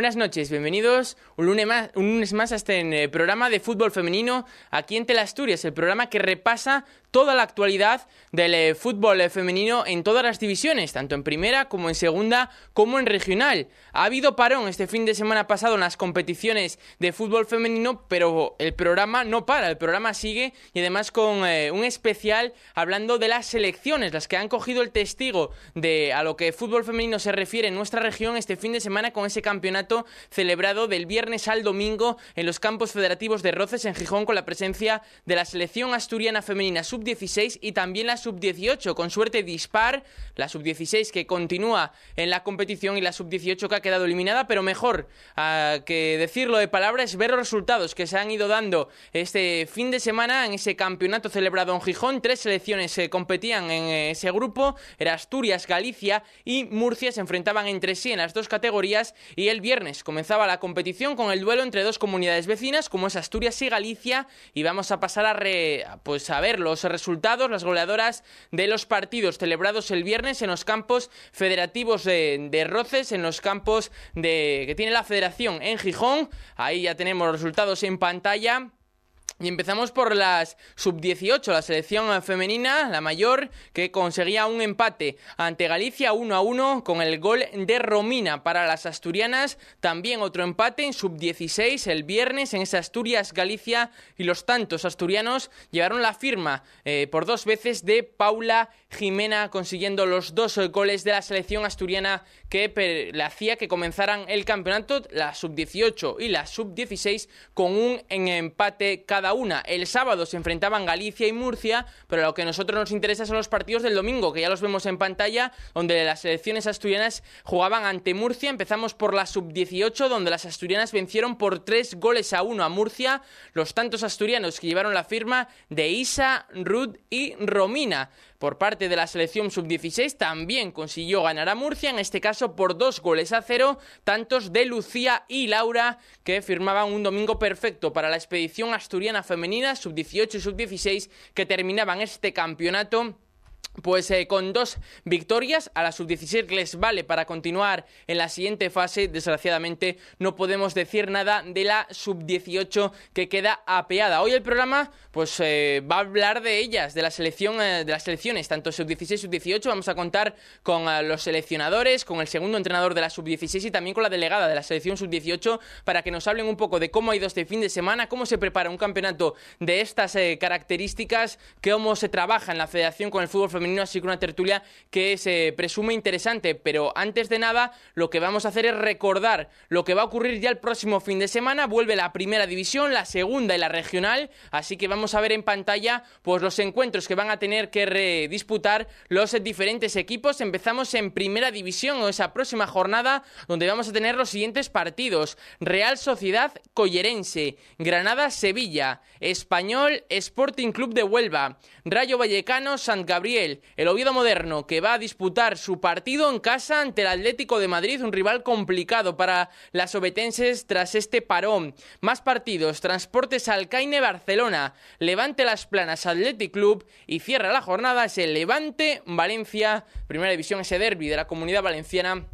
Buenas noches, bienvenidos un lunes más, un lunes más a este eh, programa de fútbol femenino aquí en asturias el programa que repasa toda la actualidad del eh, fútbol eh, femenino en todas las divisiones, tanto en primera como en segunda como en regional. Ha habido parón este fin de semana pasado en las competiciones de fútbol femenino, pero el programa no para, el programa sigue y además con un especial hablando de las selecciones, las que han cogido el testigo de a lo que fútbol femenino se refiere en nuestra región este fin de semana con ese campeonato celebrado del viernes al domingo en los campos federativos de Roces en Gijón con la presencia de la selección asturiana femenina sub-16 y también la sub-18 con suerte dispar, la sub-16 que continúa en la competición y la sub-18 que ha quedado eliminada, pero mejor que decirlo de palabras, ver los resultados que se han ido dando este fin de semana en ese campeonato celebrado en Gijón. Tres selecciones se eh, competían en eh, ese grupo, era Asturias, Galicia y Murcia, se enfrentaban entre sí en las dos categorías y el viernes comenzaba la competición con el duelo entre dos comunidades vecinas como es Asturias y Galicia y vamos a pasar a, pues a ver los resultados, las goleadoras de los partidos celebrados el viernes en los campos federativos de, Roces, en los campos de, que tiene la federación en Gijón. Ahí ya tenemos los resultados en pantalla. Y empezamos por las sub-18, la selección femenina, la mayor, que conseguía un empate ante Galicia 1 a 1 con el gol de Romina para las asturianas. También otro empate en sub-16 el viernes en esa Asturias, Galicia y los tantos asturianos llevaron la firma eh, por dos veces de Paula Jimena consiguiendo los dos goles de la selección asturiana que le hacía que comenzaran el campeonato, la sub-18 y la sub-16, con un empate cada una. El sábado se enfrentaban Galicia y Murcia, pero lo que a nosotros nos interesa son los partidos del domingo, que ya los vemos en pantalla, donde las selecciones asturianas jugaban ante Murcia. Empezamos por la sub-18, donde las asturianas vencieron por tres goles a uno a Murcia. Los tantos asturianos que llevaron la firma de Isa, Ruth y Romina por parte de la selección sub-16 también consiguió ganar a Murcia, en este caso por dos goles a cero, tantos de Lucía y Laura, que firmaban un domingo perfecto para la expedición asturiana femenina sub-18 y sub-16 que terminaban este campeonato pues eh, con dos victorias a la sub que les vale para continuar en la siguiente fase. Desgraciadamente no podemos decir nada de la sub-18 que queda apeada. Hoy el programa pues eh, va a hablar de ellas, de la selección, eh, de las selecciones, tanto sub-16 sub-18. Vamos a contar con los seleccionadores, con el segundo entrenador de la sub-16 y también con la delegada de la selección sub-18 para que nos hablen un poco de cómo ha ido este fin de semana, cómo se prepara un campeonato de estas características, cómo se trabaja en la Federación con el fútbol Menino, así que una tertulia que se presume interesante. Pero antes de nada, lo que vamos a hacer es recordar lo que va a ocurrir ya el próximo fin de semana. Vuelve la primera división, la segunda y la regional, así que vamos a ver en pantalla pues, los encuentros que van a tener que disputar los diferentes equipos. Empezamos en primera división, o esa próxima jornada, donde vamos a tener los siguientes partidos. Real Sociedad Collerense, Granada Sevilla, Español Sporting Club de Huelva, Rayo Vallecano San Gabriel, el Oviedo Moderno, que va a disputar su partido en casa ante el Atlético de Madrid, un rival complicado para las obetenses tras este parón. Más partidos, Transportes Alcaine Barcelona, Levante Las Planas Athletic Club y cierra la jornada es el Levante Valencia, primera división ese derby de la comunidad valenciana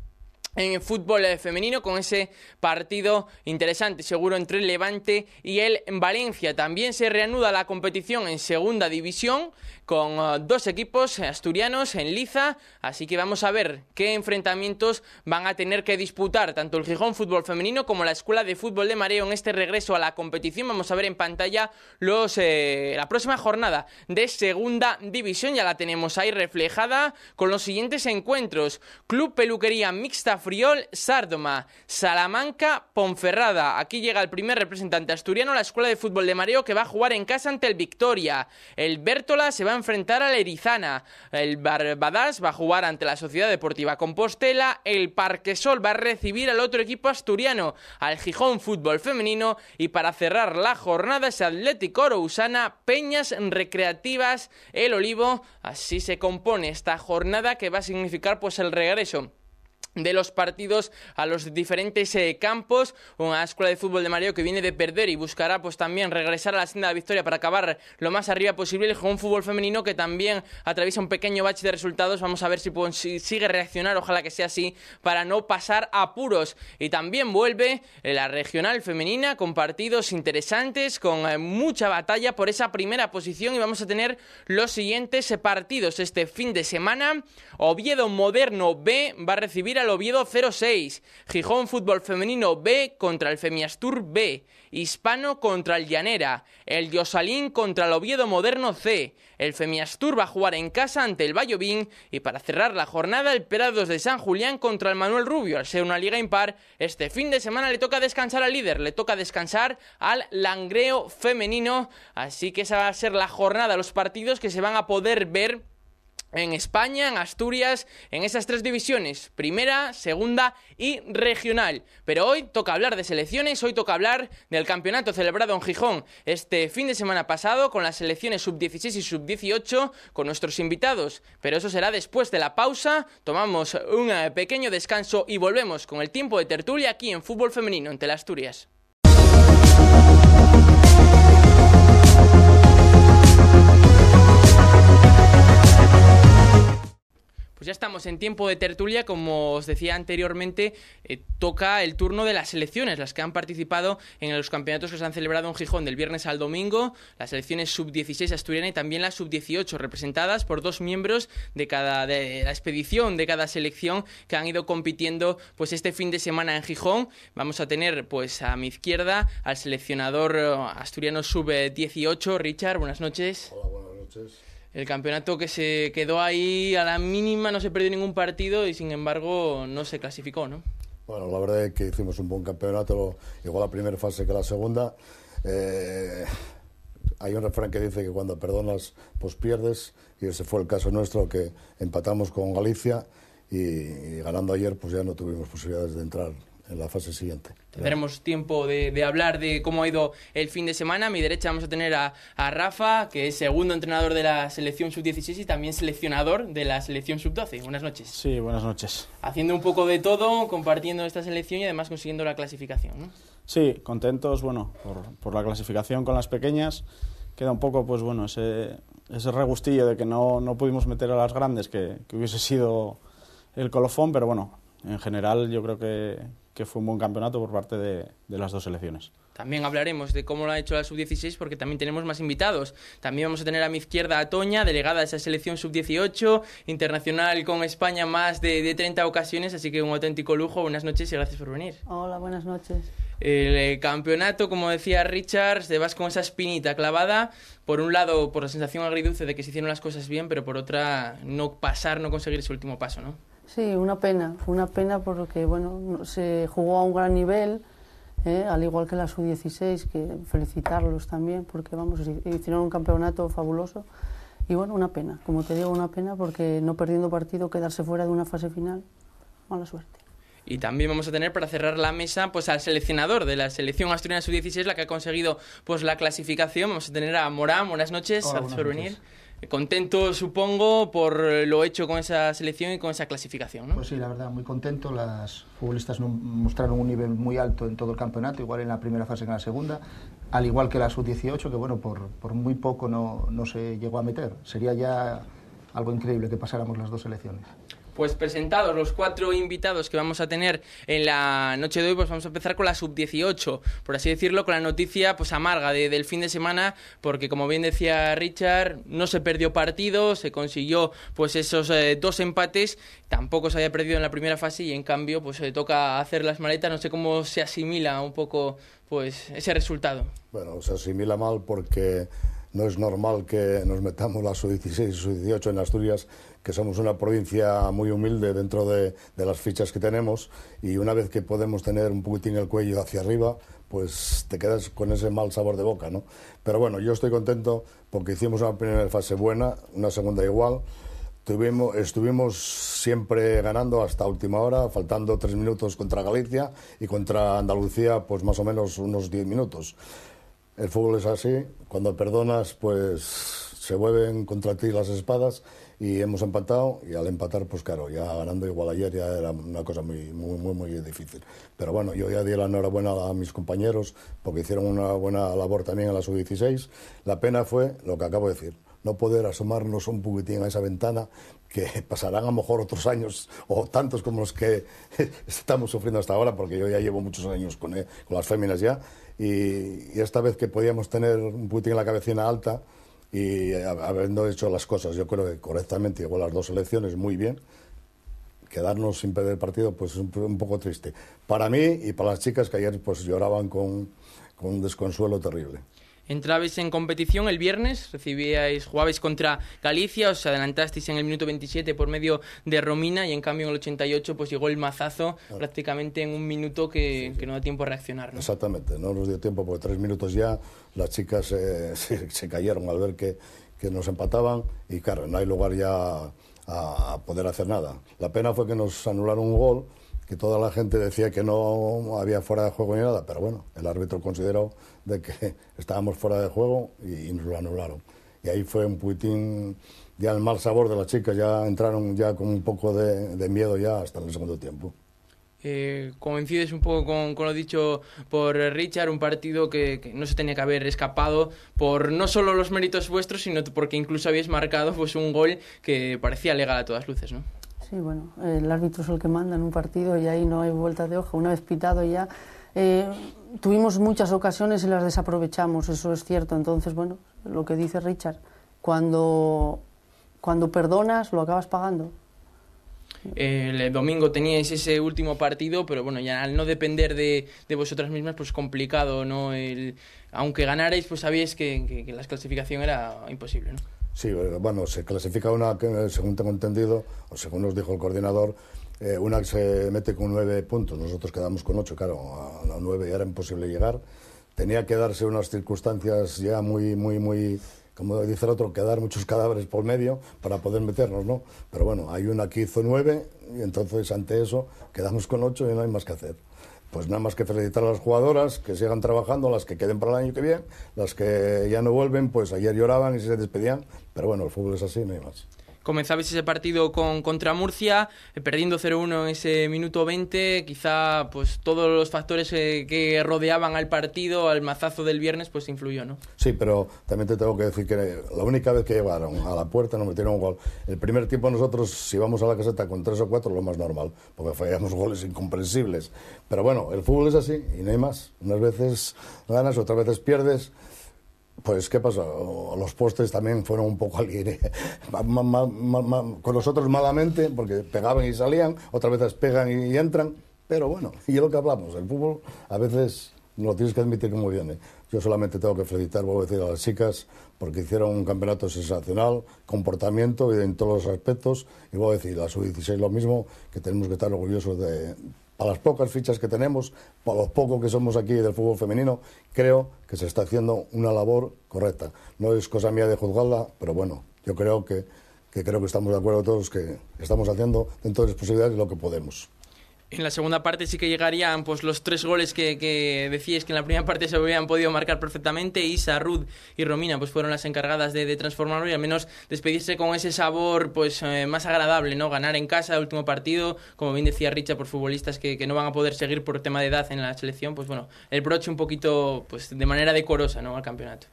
en fútbol femenino con ese partido interesante, seguro entre el Levante y el Valencia. También se reanuda la competición en segunda división con ah, dos equipos asturianos en liza, así que vamos a ver qué enfrentamientos van a tener que disputar tanto el Gijón Fútbol Femenino como la Escuela de Fútbol de Mareo en este regreso a la competición. Vamos a ver en pantalla los, eh, la próxima jornada de Segunda División, ya la tenemos ahí reflejada con los siguientes encuentros. Club Peluquería Mixta Friol, Sardoma, Salamanca, Ponferrada. Aquí llega el primer representante asturiano, la Escuela de Fútbol de Mareo, que va a jugar en casa ante el Victoria. El Bértola se va a a enfrentar al Erizana. El Barbadas va a jugar ante la Sociedad Deportiva Compostela. El Parquesol va a recibir al otro equipo asturiano, al Gijón Fútbol Femenino. Y para cerrar la jornada es Atlético Orousana, Peñas Recreativas, El Olivo. Así se compone esta jornada que va a significar pues el regreso de los partidos a los diferentes eh, campos, una escuela de fútbol de Mario que viene de perder y buscará pues también regresar a la senda de la victoria para acabar lo más arriba posible con un fútbol femenino que también atraviesa un pequeño bache de resultados, vamos a ver si sigue reaccionar, ojalá que sea así, para no pasar apuros y también vuelve eh, la regional femenina con partidos interesantes, con eh, mucha batalla por esa primera posición y vamos a tener los siguientes partidos este fin de semana, Oviedo Moderno B va a recibir al el Oviedo 0-6. Gijón Fútbol Femenino B contra el Femiastur B. Hispano contra el Llanera. El Diosalín contra el Oviedo Moderno C. El Femiastur va a jugar en casa ante el Bayobín. Y para cerrar la jornada, el Perados de San Julián contra el Manuel Rubio. Al ser una liga impar, este fin de semana le toca descansar al líder. Le toca descansar al Langreo Femenino. Así que esa va a ser la jornada, los partidos que se van a poder ver en España, en Asturias, en esas tres divisiones, primera, segunda y regional. Pero hoy toca hablar de selecciones, hoy toca hablar del campeonato celebrado en Gijón este fin de semana pasado con las selecciones sub-16 y sub-18 con nuestros invitados. Pero eso será después de la pausa, tomamos un eh, pequeño descanso y volvemos con el tiempo de tertulia aquí en Fútbol Femenino en Asturias. Pues ya estamos en tiempo de tertulia, como os decía anteriormente, eh, toca el turno de las selecciones, las que han participado en los campeonatos que se han celebrado en Gijón del viernes al domingo, las selecciones sub-16 asturiana y también las sub-18, representadas por dos miembros de cada de la expedición de cada selección que han ido compitiendo pues este fin de semana en Gijón. Vamos a tener pues a mi izquierda al seleccionador eh, asturiano sub-18, Richard, buenas noches. Hola, buenas noches el campeonato que se quedó ahí a la mínima, no se perdió ningún partido y sin embargo no se clasificó, ¿no? Bueno, la verdad es que hicimos un buen campeonato, igual la primera fase que la segunda. Eh, hay un refrán que dice que cuando perdonas, pues pierdes, y ese fue el caso nuestro, que empatamos con Galicia y ganando ayer, pues ya no tuvimos posibilidades de entrar en la fase siguiente. Tendremos tiempo de, hablar de cómo ha ido el fin de semana. A mi derecha vamos a tener a, a Rafa, que es segundo entrenador de la selección sub-16 y también seleccionador de la selección sub-12. Buenas noches. Sí, buenas noches. Haciendo un poco de todo, compartiendo esta selección y además consiguiendo la clasificación. ¿no? Sí, contentos, bueno, por, por, la clasificación con las pequeñas. Queda un poco, pues bueno, ese, ese regustillo de que no, no pudimos meter a las grandes, que, que hubiese sido el colofón, pero bueno, en general yo creo que, que fue un buen campeonato por parte de, las dos selecciones. También hablaremos de cómo lo ha hecho la sub-16 porque también tenemos más invitados. También vamos a tener a mi izquierda a Toña, delegada de esa selección sub-18, internacional con España más de, 30 ocasiones, así que un auténtico lujo. Buenas noches y gracias por venir. Hola, buenas noches. El, eh, campeonato, como decía Richards, te vas con esa espinita clavada, por un lado por la sensación agridulce de que se hicieron las cosas bien, pero por otra no pasar, no conseguir ese último paso, ¿no? Sí, una pena, una pena porque bueno, se jugó a un gran nivel, ¿eh? al igual que la sub-16, que felicitarlos también porque vamos, hicieron un campeonato fabuloso. Y bueno, una pena, como te digo, una pena porque no perdiendo partido, quedarse fuera de una fase final, mala suerte. Y también vamos a tener para cerrar la mesa pues al seleccionador de la selección asturiana sub-16, la que ha conseguido pues la clasificación. Vamos a tener a Morán, Buenas noches, a venir contento, supongo, por lo hecho con esa selección y con esa clasificación. Pues sí, la verdad, muy contento. Las futbolistas mostraron un nivel muy alto en todo el campeonato, igual en la primera fase que en la segunda, al igual que la sub-18, que bueno, por, por muy poco no, no se llegó a meter. Sería ya algo increíble que pasáramos las dos selecciones. Pues presentados los cuatro invitados que vamos a tener en la noche de hoy, pues vamos a empezar con la sub-18, por así decirlo, con la noticia pues amarga del fin de semana, porque como bien decía Richard, no se perdió partido, se consiguió pues esos eh, dos empates, tampoco se había perdido en la primera fase y en cambio pues se eh, toca hacer las maletas, no sé cómo se asimila un poco pues ese resultado. Bueno, se asimila mal porque no es normal que nos metamos la sub-16 y sub-18 en Asturias que somos una provincia muy humilde dentro de, las fichas que tenemos y una vez que podemos tener un poquitín el cuello hacia arriba, pues te quedas con ese mal sabor de boca, ¿no? Pero bueno, yo estoy contento porque hicimos una primera fase buena, una segunda igual. Tuvimos, estuvimos siempre ganando hasta última hora, faltando tres minutos contra Galicia y contra Andalucía, pues más o menos unos diez minutos. El fútbol es así, cuando perdonas, pues se vuelven contra ti las espadas y hemos empatado y al empatar pues claro ya ganando igual ayer ya era una cosa muy muy muy muy difícil pero bueno yo ya di la enhorabuena a mis compañeros porque hicieron una buena labor también en la sub 16 la pena fue lo que acabo de decir no poder asomarnos un poquitín a esa ventana que pasarán a lo mejor otros años o tantos como los que estamos sufriendo hasta ahora, porque yo ya llevo muchos años con, eh, con las féminas ya, y, esta vez que podíamos tener un poquitín la cabecina alta, y habiendo hecho las cosas, yo creo que correctamente, igual las dos elecciones, muy bien, quedarnos sin perder partido, pues es un, poco triste. Para mí y para las chicas que ayer pues lloraban con un desconsuelo terrible. Entrabais en competición el viernes, recibíais, jugabais contra Galicia, os adelantasteis en el minuto 27 por medio de Romina y en cambio en el 88 pues llegó el mazazo prácticamente en un minuto que, no da tiempo a reaccionar. Exactamente, no nos dio tiempo porque tres minutos ya las chicas eh, se, cayeron al ver que, nos empataban y claro, no hay lugar ya a poder hacer nada. La pena fue que nos anularon un gol que toda la gente decía que no había fuera de juego ni nada, pero bueno, el árbitro consideró de que estábamos fuera de juego y, nos lo anularon. Y ahí fue un puitín, ya el mal sabor de las chicas, ya entraron ya con un poco de, miedo ya hasta el segundo tiempo. Eh, coincides un poco con, lo dicho por Richard, un partido que, no se tenía que haber escapado por no solo los méritos vuestros, sino porque incluso habéis marcado pues, un gol que parecía legal a todas luces, ¿no? Sí, bueno, el árbitro es el que manda en un partido y ahí no hay vuelta de hoja. Una vez pitado ya, eh, tuvimos muchas ocasiones y las desaprovechamos, eso es cierto. Entonces, bueno, lo que dice Richard, cuando, cuando perdonas lo acabas pagando. El domingo teníais ese último partido, pero bueno, ya al no depender de, de vosotras mismas, pues complicado, ¿no? aunque ganarais, pues sabíais que, que la clasificación era imposible, ¿no? Sí, eh, bueno, se clasifica una, eh, según tengo entendido, o según nos dijo el coordinador, eh, una que se mete con nueve puntos, nosotros quedamos con ocho, claro, a la nueve ya era imposible llegar. Tenía que darse unas circunstancias ya muy, muy, muy, como dice el otro, quedar muchos cadáveres por medio para poder meternos, ¿no? Pero bueno, hay una que hizo nueve y entonces ante eso quedamos con ocho y no hay más que hacer pues nada más que felicitar a las jugadoras que sigan trabajando, las que queden para el año que viene, las que ya no vuelven, pues ayer lloraban y se despedían, pero bueno, el fútbol es así, no hay más comenzabais ese partido con contra Murcia, eh, perdiendo 0-1 en ese minuto 20, quizá pues todos los factores eh, que rodeaban al partido, al mazazo del viernes, pues influyó, ¿no? Sí, pero también te tengo que decir que la única vez que llevaron a la puerta nos metieron un gol. El primer tiempo nosotros, si vamos a la caseta con 3 o 4, lo más normal, porque fallamos goles incomprensibles. Pero bueno, el fútbol es así y no hay más. Unas veces ganas, otras veces pierdes. Pues, ¿qué pasa? Los postes también fueron un poco aire. con nosotros malamente, porque pegaban y salían, otras veces pegan y entran, pero bueno, y es lo que hablamos, el fútbol a veces lo tienes que admitir muy viene. ¿eh? Yo solamente tengo que felicitar, voy a decir, a las chicas, porque hicieron un campeonato sensacional, comportamiento en todos los aspectos, y voy a decir, a su 16 lo mismo, que tenemos que estar orgullosos de para las pocas fichas que tenemos, para los pocos que somos aquí del fútbol femenino, creo que se está haciendo una labor correcta. No es cosa mía de juzgarla, pero bueno, yo creo que, que creo que estamos de acuerdo todos que estamos haciendo dentro de las posibilidades lo que podemos. En la segunda parte sí que llegarían pues, los tres goles que, que decíais que en la primera parte se habían podido marcar perfectamente. Isa, Ruth y Romina pues, fueron las encargadas de, transformarlo y al menos despedirse con ese sabor pues, eh, más agradable, ¿no? Ganar en casa, el último partido, como bien decía Richa, por futbolistas que, no van a poder seguir por tema de edad en la selección, pues bueno, el broche un poquito pues, de manera decorosa ¿no? al campeonato.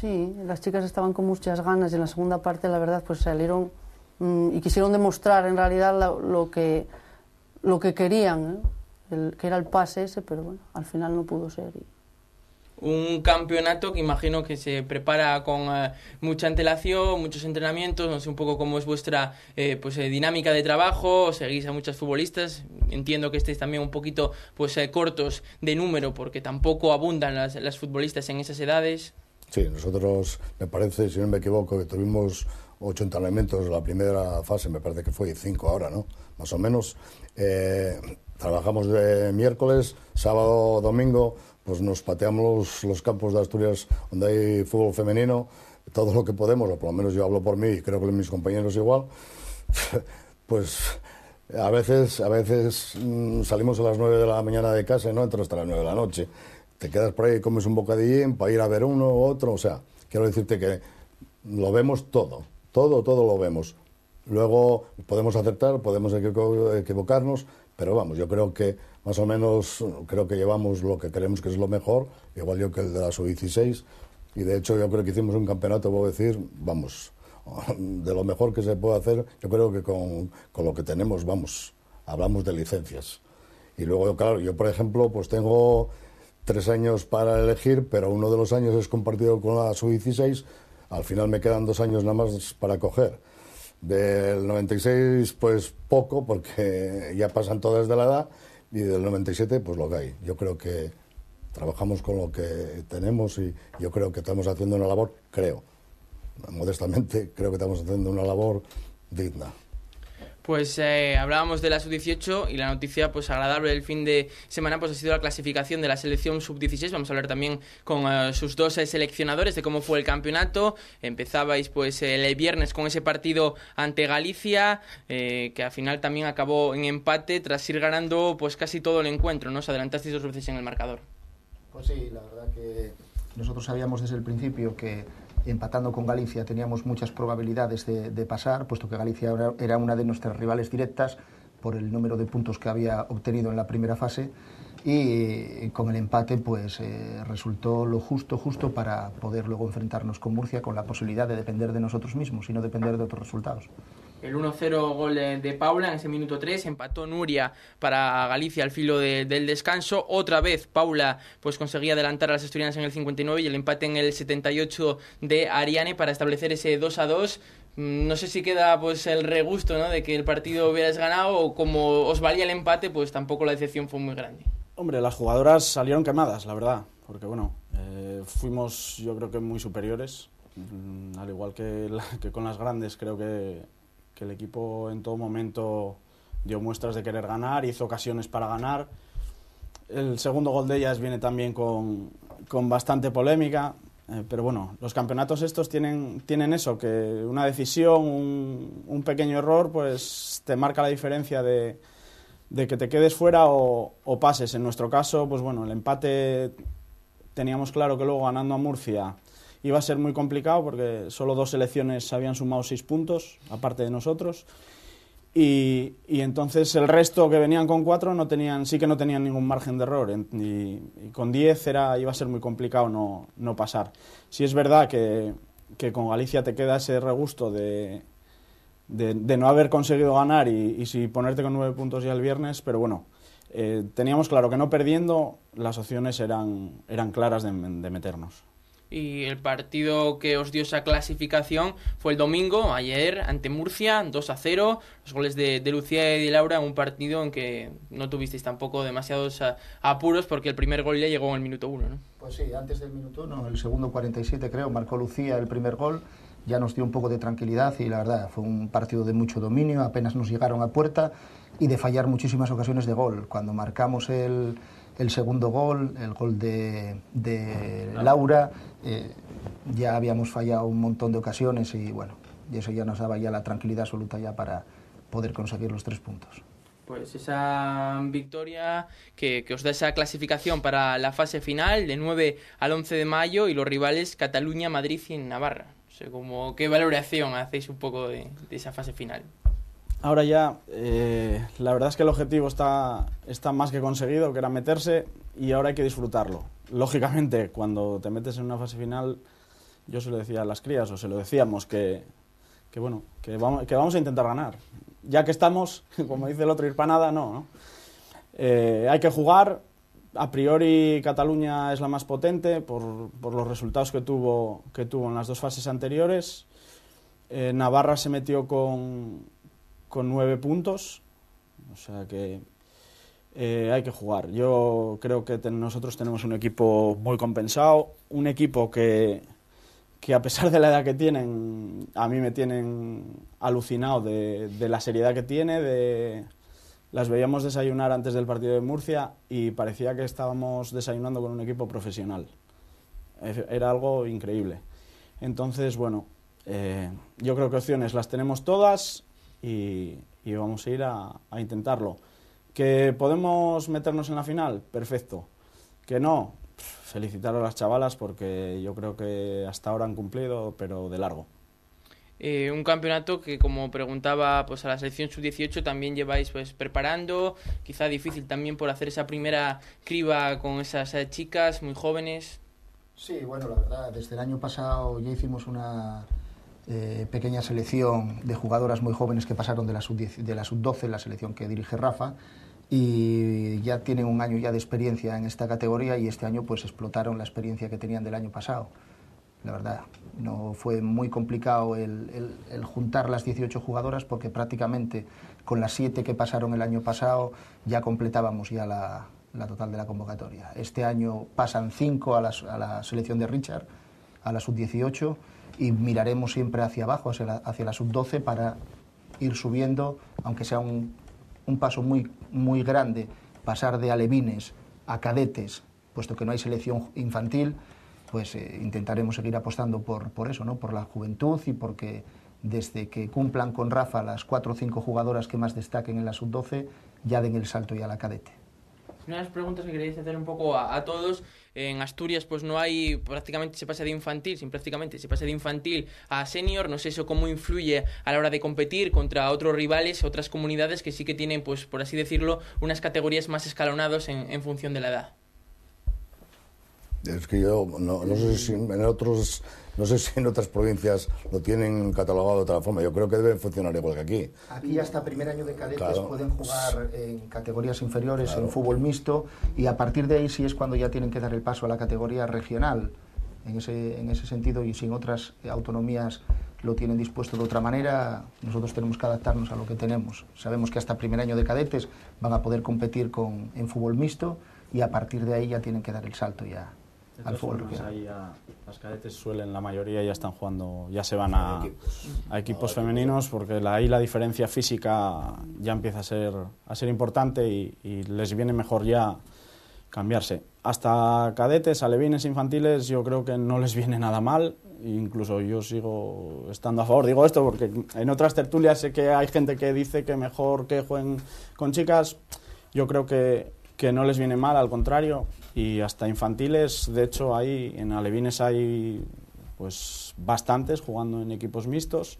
Sí, las chicas estaban con muchas ganas y en la segunda parte, la verdad, pues salieron mm, y quisieron demostrar en realidad lo que lo que querían, ¿eh? que era el pase ese, pero bueno, al final no pudo ser. Un campeonato que imagino que se prepara con eh, mucha antelación, muchos entrenamientos, no sé un poco cómo es vuestra eh, pues, dinámica de trabajo, seguís a muchos futbolistas, entiendo que estéis también un poquito pues cortos de número porque tampoco abundan las, las futbolistas en esas edades. Sí, nosotros, me parece, si no me equivoco, que tuvimos ocho entrenamientos, la primera fase me parece que fue cinco ahora, ¿no? Más o menos. Eh, trabajamos de miércoles, sábado, domingo, pues nos pateamos los, campos de Asturias donde hay fútbol femenino, todo lo que podemos, o por lo menos yo hablo por mí y creo que mis compañeros igual, pues a veces, a veces mm, salimos a las 9 de la mañana de casa y no entras hasta las 9 de la noche. Te quedas por ahí y comes un bocadillín para ir a ver uno u otro, o sea, quiero decirte que lo vemos todo. Todo, todo lo vemos. Luego podemos aceptar, podemos equivocarnos, pero vamos, yo creo que más o menos creo que llevamos lo que creemos que es lo mejor, igual yo que el de la sub-16, y de hecho yo creo que hicimos un campeonato, voy decir, vamos, de lo mejor que se puede hacer, yo creo que con, con lo que tenemos, vamos, hablamos de licencias. Y luego, claro, yo por ejemplo, pues tengo tres años para elegir, pero uno de los años es compartido con la sub-16, al final me quedan dos años nada más para coger. Del 96, pues poco, porque ya pasan todas de la edad, y del 97, pues lo que hay. Yo creo que trabajamos con lo que tenemos y yo creo que estamos haciendo una labor, creo, modestamente, creo que estamos haciendo una labor digna. Pues eh, hablábamos de la sub-18 y la noticia pues agradable del fin de semana pues ha sido la clasificación de la selección sub-16. Vamos a hablar también con eh, sus dos eh, seleccionadores de cómo fue el campeonato. Empezabais pues el viernes con ese partido ante Galicia que al final también acabó en empate tras ir ganando pues casi todo el encuentro. ¿no? Os adelantasteis dos veces en el marcador. Pues sí, la verdad que nosotros sabíamos desde el principio que empatando con Galicia teníamos muchas probabilidades de, pasar, puesto que Galicia era una de nuestras rivales directas por el número de puntos que había obtenido en la primera fase y eh, con el empate pues eh, resultó lo justo justo para poder luego enfrentarnos con Murcia con la posibilidad de depender de nosotros mismos y no depender de otros resultados el 1-0 gol de, Paula en ese minuto 3, empató Nuria para Galicia al filo del descanso, otra vez Paula pues conseguía adelantar a las asturianas en el 59 y el empate en el 78 de Ariane para establecer ese 2-2, mm, no sé si queda pues el regusto de que el partido hubieras ganado o como os valía el empate, pues tampoco la decepción fue muy grande. Hombre, las jugadoras salieron quemadas, la verdad, porque bueno, eh, fuimos yo creo que muy superiores, mm, al igual que con las grandes creo que el equipo en todo momento dio muestras de querer ganar, hizo ocasiones para ganar. El segundo gol de ellas viene también con, bastante polémica, eh, pero bueno, los campeonatos estos tienen, tienen eso, que una decisión, un, pequeño error, pues te marca la diferencia de, que te quedes fuera o, o, pases. En nuestro caso, pues bueno, el empate teníamos claro que luego ganando a Murcia Iba a ser muy complicado porque solo dos selecciones habían sumado seis puntos, aparte de nosotros. Y, entonces el resto que venían con cuatro no tenían, sí que no tenían ningún margen de error. Y, con diez era, iba a ser muy complicado no, pasar. Si es verdad que, con Galicia te queda ese regusto de, de, no haber conseguido ganar y, si ponerte con nueve puntos ya el viernes, pero bueno, eh, teníamos claro que no perdiendo las opciones eran, eran claras de meternos y el partido que os dio esa clasificación fue el domingo, ayer, ante Murcia, 2 a 0, los goles de, Lucía y de Laura, un partido en que no tuvisteis tampoco demasiados apuros porque el primer gol ya llegó en el minuto 1, ¿no? Pues sí, antes del minuto 1, el segundo 47 creo, marcó Lucía el primer gol, ya nos dio un poco de tranquilidad y la verdad fue un partido de mucho dominio, apenas nos llegaron a puerta y de fallar muchísimas ocasiones de gol. Cuando marcamos el el segundo gol, el gol de, de Laura, eh, ya habíamos fallado un montón de ocasiones y bueno, eso ya nos daba ya la tranquilidad absoluta ya para poder conseguir los tres puntos. Pues esa victoria que, os da esa clasificación para la fase final de 9 al 11 de mayo y los rivales Cataluña, Madrid y Navarra. ¿Qué valoración hacéis un poco de esa fase final? Ahora ya, eh, la verdad es que el objetivo está, está más que conseguido, que era meterse, y ahora hay que disfrutarlo. Lógicamente, cuando te metes en una fase final, yo se lo decía a las crías, o se lo decíamos, que, bueno, que vamos, que vamos a intentar ganar. Ya que estamos, como dice el otro, ir para nada, no. Eh, hay que jugar. A priori, Cataluña es la más potente por, los resultados que tuvo, que tuvo en las dos fases anteriores. Eh, Navarra se metió con, con nueve puntos, o sea que eh, hay que jugar. Yo creo que nosotros tenemos un equipo muy compensado, un equipo que, que, a pesar de la edad que tienen, a mí me tienen alucinado de, la seriedad que tiene, las veíamos desayunar antes del partido de Murcia y parecía que estábamos desayunando con un equipo profesional. Era algo increíble. Entonces, bueno, eh, yo creo que opciones las tenemos todas y, vamos a ir a, intentarlo. ¿Que podemos meternos en la final? Perfecto. ¿Que no? Felicitar a las chavalas porque yo creo que hasta ahora han cumplido, pero de largo. Eh, un campeonato que, como preguntaba pues a la selección sub-18, también lleváis pues preparando, quizá difícil también por hacer esa primera criba con esas eh, chicas muy jóvenes. Sí, bueno, la verdad, desde el año pasado ya hicimos una, eh, pequeña selección de jugadoras muy jóvenes que pasaron de la sub-12, la selección que dirige Rafa, y ya tienen un año ya de experiencia en esta categoría y este año pues explotaron la experiencia que tenían del año pasado. La verdad, no fue muy complicado el, juntar las 18 jugadoras porque prácticamente con las 7 que pasaron el año pasado ya completábamos ya la, total de la convocatoria. Este año pasan 5 a, a la selección de Richard, a la sub-18 y miraremos siempre hacia abajo, hacia la, sub-12 para ir subiendo, aunque sea un, paso muy, muy grande, pasar de alevines a cadetes, puesto que no hay selección infantil, pues eh, intentaremos seguir apostando por, por eso, ¿no? por la juventud y porque desde que cumplan con Rafa las cuatro o cinco jugadoras que más destaquen en la sub-12, ya den el salto ya a la cadete una de las preguntas que queréis hacer un poco a, todos, en Asturias pues no hay, prácticamente se pasa de infantil, sin prácticamente, se pasa de infantil a senior, no sé eso cómo influye a la hora de competir contra otros rivales, otras comunidades que sí que tienen, pues por así decirlo, unas categorías más escalonados en, en función de la edad. Es que yo no, no sé si en otros no sé si en otras provincias lo tienen catalogado de otra forma. Yo creo que debe funcionar igual que aquí. Aquí hasta primer año de cadetes pueden jugar en categorías inferiores, en fútbol mixto, y a partir de ahí sí es cuando ya tienen que dar el paso a la categoría regional. En ese, en ese sentido, y sin otras autonomías lo tienen dispuesto de otra manera, nosotros tenemos que adaptarnos a lo que tenemos. Sabemos que hasta primer año de cadetes van a poder competir con, en fútbol mixto y a partir de ahí ya tienen que dar el salto ya al fútbol las cadetes suelen, la mayoría ya están jugando, ya se van a, equipos femeninos porque ahí la diferencia física ya empieza a ser, a ser importante y, les viene mejor ya cambiarse. Hasta cadetes, alevines, infantiles, yo creo que no les viene nada mal. Incluso yo sigo estando a favor. Digo esto porque en otras tertulias sé que hay gente que dice que mejor que jueguen con chicas. Yo creo que, que no les viene mal, al contrario y hasta infantiles. De hecho, hay, en Alevines hay pues bastantes jugando en equipos mixtos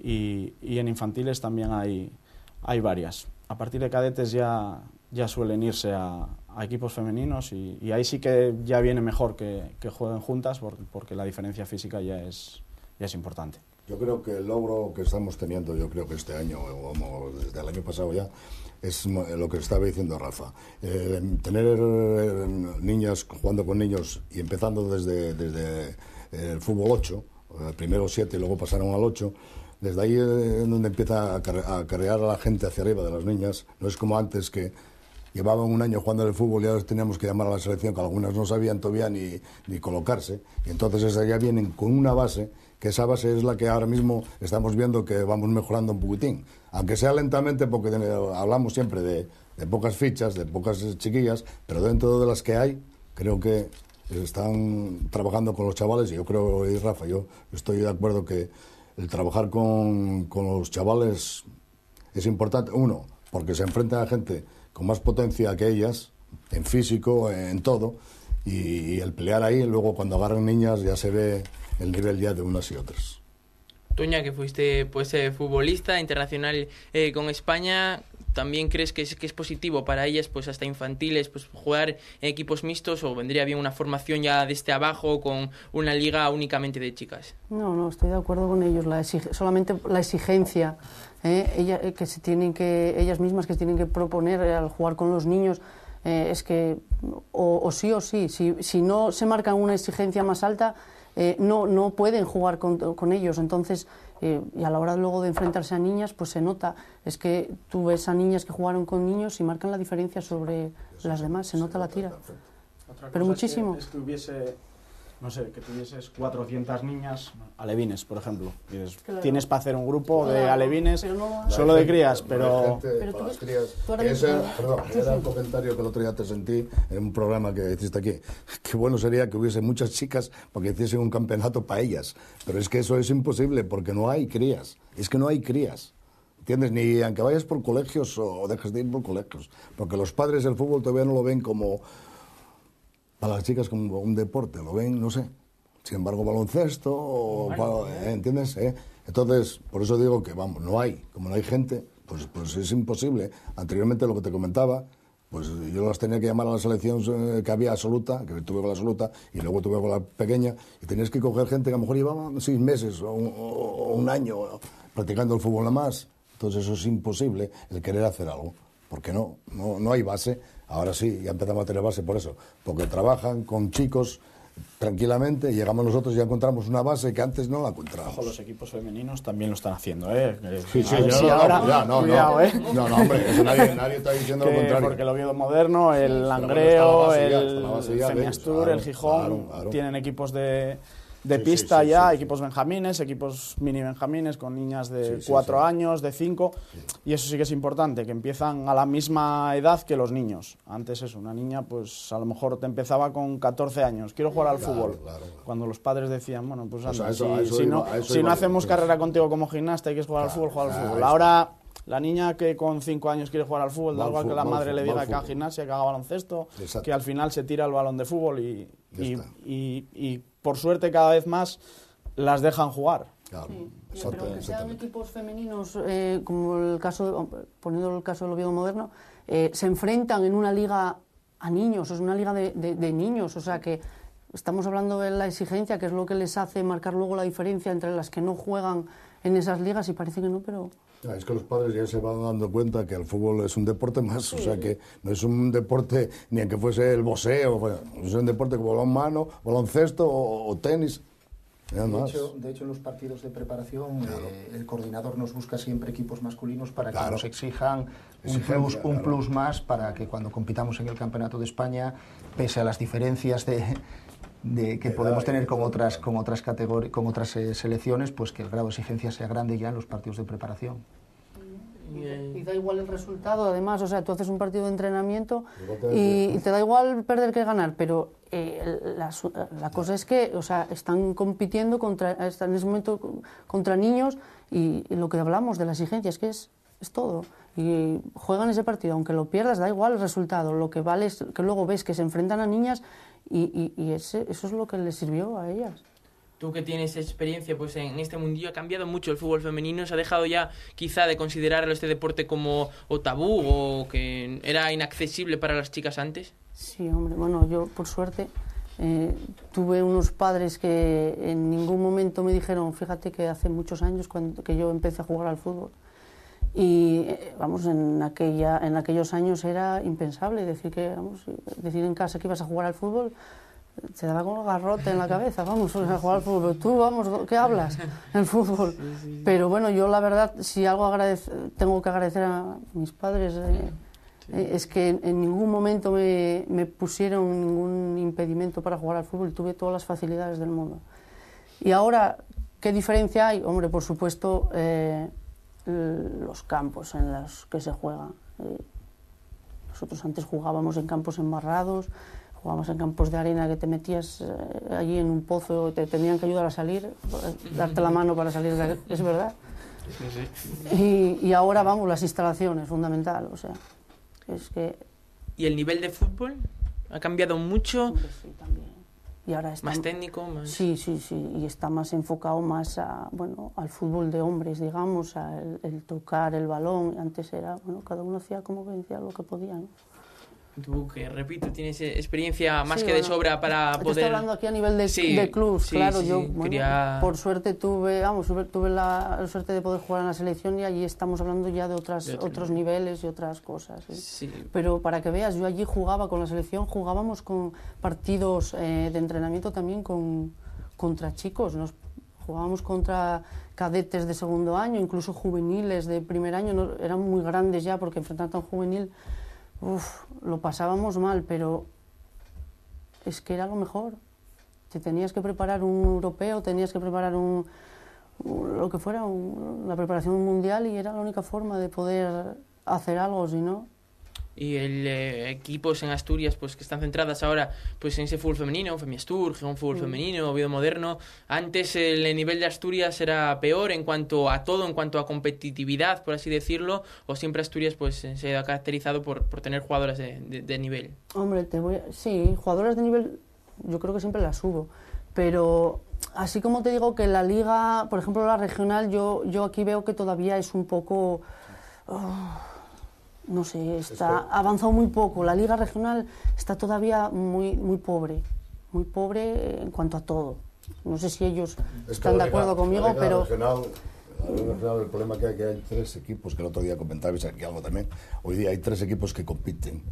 y, y en infantiles también hay, hay varias. A partir de cadetes ya, ya suelen irse a, equipos femeninos y, ahí sí que ya viene mejor que, que jueguen juntas porque, la diferencia física ya es, ya es importante. Yo creo que el logro que estamos teniendo, yo creo que este año, o desde el año pasado ya, es eh, lo que estaba diciendo Rafa. Eh, tener eh, niñas jugando con niños y empezando desde, el fútbol 8, primero 7 y luego pasaron al 8, desde ahí es donde empieza a cargar a la gente hacia arriba de las niñas. No es como antes que llevaban un año jugando el fútbol y ahora teníamos que llamar a la selección, que algunas no sabían todavía ni, colocarse. Y entonces esas ya vienen con una base que esa base es la que ahora mismo estamos viendo que vamos mejorando un poquitín. Aunque sea lentamente, porque hablamos siempre de, pocas fichas, de pocas eh, chiquillas, pero dentro de las que hay, creo que están trabajando con los chavales y yo creo, y Rafa, yo estoy de acuerdo que el trabajar con, con los chavales es importante. Uno, porque se enfrentan a gente con más potencia que ellas, en físico, en todo, y, y el pelear ahí, luego cuando agarran niñas ya se ve el nivel ya de unas y otras. Toña, que fuiste pues eh, futbolista internacional eh, con España, ¿también crees que es, positivo para ellas, pues hasta infantiles, pues jugar en equipos mixtos o vendría bien una formación ya desde este abajo con una liga únicamente de chicas? No, no, estoy de acuerdo con ellos. La solamente la exigencia eh, ella, que tienen que ellas mismas que se tienen que proponer al jugar con los niños. es que o, sí o sí, si, si no se marca una exigencia más alta, eh, no, no pueden jugar con, ellos. Entonces, eh, y a la hora luego de enfrentarse a niñas, pues se nota. Es que tú ves a niñas que jugaron con niños y marcan la diferencia sobre las demás, se nota, la tira. Pero muchísimo no sé, que tuvieses 400 niñas alevines, por ejemplo. Tienes, para hacer un grupo de alevines, solo de crías, pero... crías. perdón, era un comentario que el otro día te sentí en un programa que hiciste aquí. Qué bueno sería que hubiese muchas chicas porque hiciese hiciesen un campeonato para ellas. Pero es que eso es imposible porque no hay crías. Es que no hay crías. ¿Entiendes? Ni aunque vayas por colegios o dejes de ir por colegios. Porque los padres del fútbol todavía no lo ven como a las chicas como un deporte, lo ven, no sé. Sin embargo, baloncesto, o, eh, ¿entiendes? Eh, entonces, por eso digo que, vamos, no hay, como no hay gente, pues, pues es imposible. Anteriormente lo que te comentaba, pues yo las tenía que llamar a la selección eh, que había absoluta, que tuve con la absoluta, y luego tuve con la pequeña, y tenías que coger gente que a lo mejor llevaba seis meses o un, año practicando el fútbol nada más. Entonces eso es imposible, el querer hacer algo, porque no, no, no hay base. Ahora sí, ya empezamos a tener base por eso, porque trabajan con chicos tranquilamente, llegamos nosotros y ya encontramos una base que antes no la encontrábamos. Ojo, los equipos femeninos también lo están haciendo, ¿eh? Sí, sí, no, ahora... no, no, ¿eh? no, no, hombre, nadie, está diciendo lo contrario. Porque el Oviedo moderno, el Langreo, el Semiastur, el Gijón, tienen equipos de de pista ya, equipos benjamines, equipos mini benjamines con niñas de 4 años, de 5, y eso sí que es importante, que empiezan a la misma edad que los niños. Antes eso, una niña pues a lo mejor te empezaba con 14 años, quiero jugar al fútbol. Cuando los padres decían, bueno, pues, pues si, no, si no, hacemos carrera pues contigo como gimnasta y quieres jugar al fútbol, jugar al fútbol. Ahora... La niña que con 5 años quiere jugar al fútbol, da igual que la madre le diga que haga gimnasia, que haga baloncesto, que al final se tira el balón de fútbol y por suerte cada vez más las dejan jugar. Claro, Pero sean equipos femeninos, eh, como el caso, poniendo el caso del Oviedo moderno, eh, se enfrentan en una liga a niños, es una liga de niños, o sea que estamos hablando de la exigencia, que es lo que les hace marcar luego la diferencia entre las que no juegan en esas ligas y parece que no, pero es que los padres ya se van dando cuenta que el fútbol es un deporte más, o sea que no es un deporte ni aunque fuese el boxeo, es un deporte como mano, baloncesto o, tenis. De hecho, de hecho, en los partidos de preparación, eh, el coordinador nos busca siempre equipos masculinos para que nos exijan un, plus, un plus más para que cuando compitamos en el Campeonato de España, pese a las diferencias de, de, que podemos tener como otras, como otras, categorías, como otras eh, selecciones, pues que el grado de exigencia sea grande ya en los partidos de preparación. Y da igual el resultado, además, o sea, tú haces un partido de entrenamiento y, te da igual perder que ganar, pero eh, la, cosa es que, o sea, están compitiendo contra, en ese momento contra niños y, lo que hablamos de la exigencia es que es, es todo. Y juegan ese partido, aunque lo pierdas, da igual el resultado, lo que vale es que luego ves que se enfrentan a niñas y, y, ese, eso es lo que le sirvió a ellas tú que tienes experiencia pues en este mundillo ha cambiado mucho el fútbol femenino se ha dejado ya quizá de considerar este deporte como o tabú o que era inaccesible para las chicas antes sí hombre bueno yo por suerte eh, tuve unos padres que en ningún momento me dijeron fíjate que hace muchos años cuando que yo empecé a jugar al fútbol y eh, vamos, en, aquella, en aquellos años era impensable decir que vamos, decir en casa que ibas a jugar al fútbol, se eh, daba con el garrote en la cabeza, vamos, a jugar al fútbol. Tú, vamos, ¿qué hablas? El fútbol. Pero bueno, yo la verdad, si algo tengo que agradecer a mis padres, eh, es que en ningún momento me, pusieron ningún impedimento para jugar al fútbol, tuve todas las facilidades del mundo. Y ahora, ¿qué diferencia hay? Hombre, por supuesto los campos en los que se juega. Eh, nosotros antes jugábamos en campos embarrados, jugábamos en campos de arena que te metías eh, allí en un pozo, y te tenían que ayudar a salir, eh, darte la mano para salir, es verdad. Y, ahora vamos, las instalaciones, fundamental, o sea, es que... ¿Y el nivel de fútbol? ¿Ha cambiado mucho? Sí, también y ahora está más técnico sí sí sí y está más enfocado más a, bueno al fútbol de hombres digamos al el tocar el balón antes era bueno cada uno hacía como que lo que podía Tú que, eh, repito, tienes experiencia más que de sobra para poder... Estoy hablando aquí a nivel de, club claro. por suerte, tuve, vamos, tuve la suerte de poder jugar en la selección y allí estamos hablando ya de, otras, otros niveles y otras cosas. ¿eh? Pero para que veas, yo allí jugaba con la selección, jugábamos con partidos eh, de entrenamiento también con, contra chicos. Nos jugábamos contra cadetes de segundo año, incluso juveniles de primer año. No, eran muy grandes ya porque enfrentar a un juvenil uf, lo pasábamos mal, pero es que era lo mejor. Te tenías que preparar un europeo, tenías que preparar un, lo que fuera, la preparación mundial y era la única forma de poder hacer algo, si no, y el, eh, equipos en Asturias pues que están centradas ahora pues en ese fútbol femenino, Femiastur un fútbol mm. femenino, Oviedo moderno. Antes el nivel de Asturias era peor en cuanto a todo, en cuanto a competitividad, por así decirlo, o siempre Asturias pues eh, se ha caracterizado por, tener jugadoras de, nivel. Hombre, sí, jugadoras de nivel yo creo que siempre las subo pero así como te digo que la liga, por ejemplo la regional, yo, yo aquí veo que todavía es un poco no sé, está ha avanzado muy poco. La liga regional está todavía muy muy pobre, muy pobre en cuanto a todo. No sé si ellos están de acuerdo conmigo, pero el problema que hay que hay tres equipos que el otro día comentabais aquí algo también. Hoy día hay tres equipos que compiten.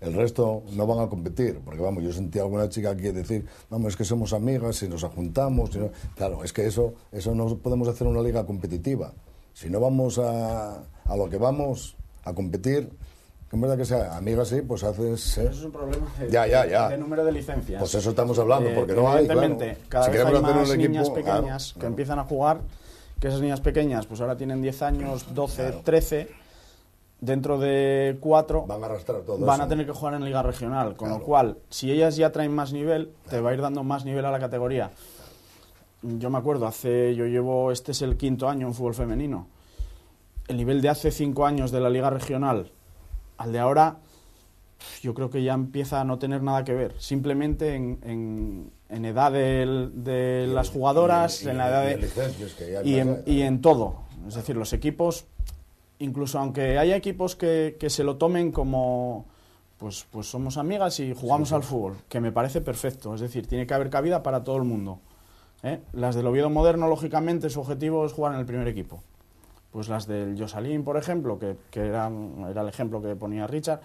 El resto no van a competir, porque vamos, yo sentí a alguna chica aquí decir, vamos, es que somos amigas y nos juntamos. Claro, es que eso, eso no podemos hacer una liga competitiva. Si no vamos a, a lo que vamos, a competir. Que en verdad que sea amiga, sí, pues haces. ¿eh? Eso es un problema de, ya, ya, número de licencias. Pues eso estamos hablando, eh, porque no hay. Evidentemente, cada vez hay más niñas pequeñas que empiezan a jugar, que esas niñas pequeñas, pues ahora tienen 10 años, 12, 13. Dentro de 4 van a arrastrar Van a tener que jugar en liga regional, con lo cual, si ellas ya traen más nivel, te va a ir dando más nivel a la categoría. Yo me acuerdo, hace yo llevo este es el quinto año en fútbol femenino el nivel de hace cinco años de la liga regional al de ahora, yo creo que ya empieza a no tener nada que ver. Simplemente en, edad de, las jugadoras, y, en la edad Y, en, todo. Es decir, los equipos, incluso aunque haya equipos que, se lo tomen como... Pues, pues somos amigas y jugamos al fútbol, que me parece perfecto. Es decir, tiene que haber cabida para todo el mundo. ¿eh? Las del Oviedo Moderno, lógicamente, su objetivo es jugar en el primer equipo pues las del Josalín, por ejemplo, que, era, era el ejemplo que ponía Richard,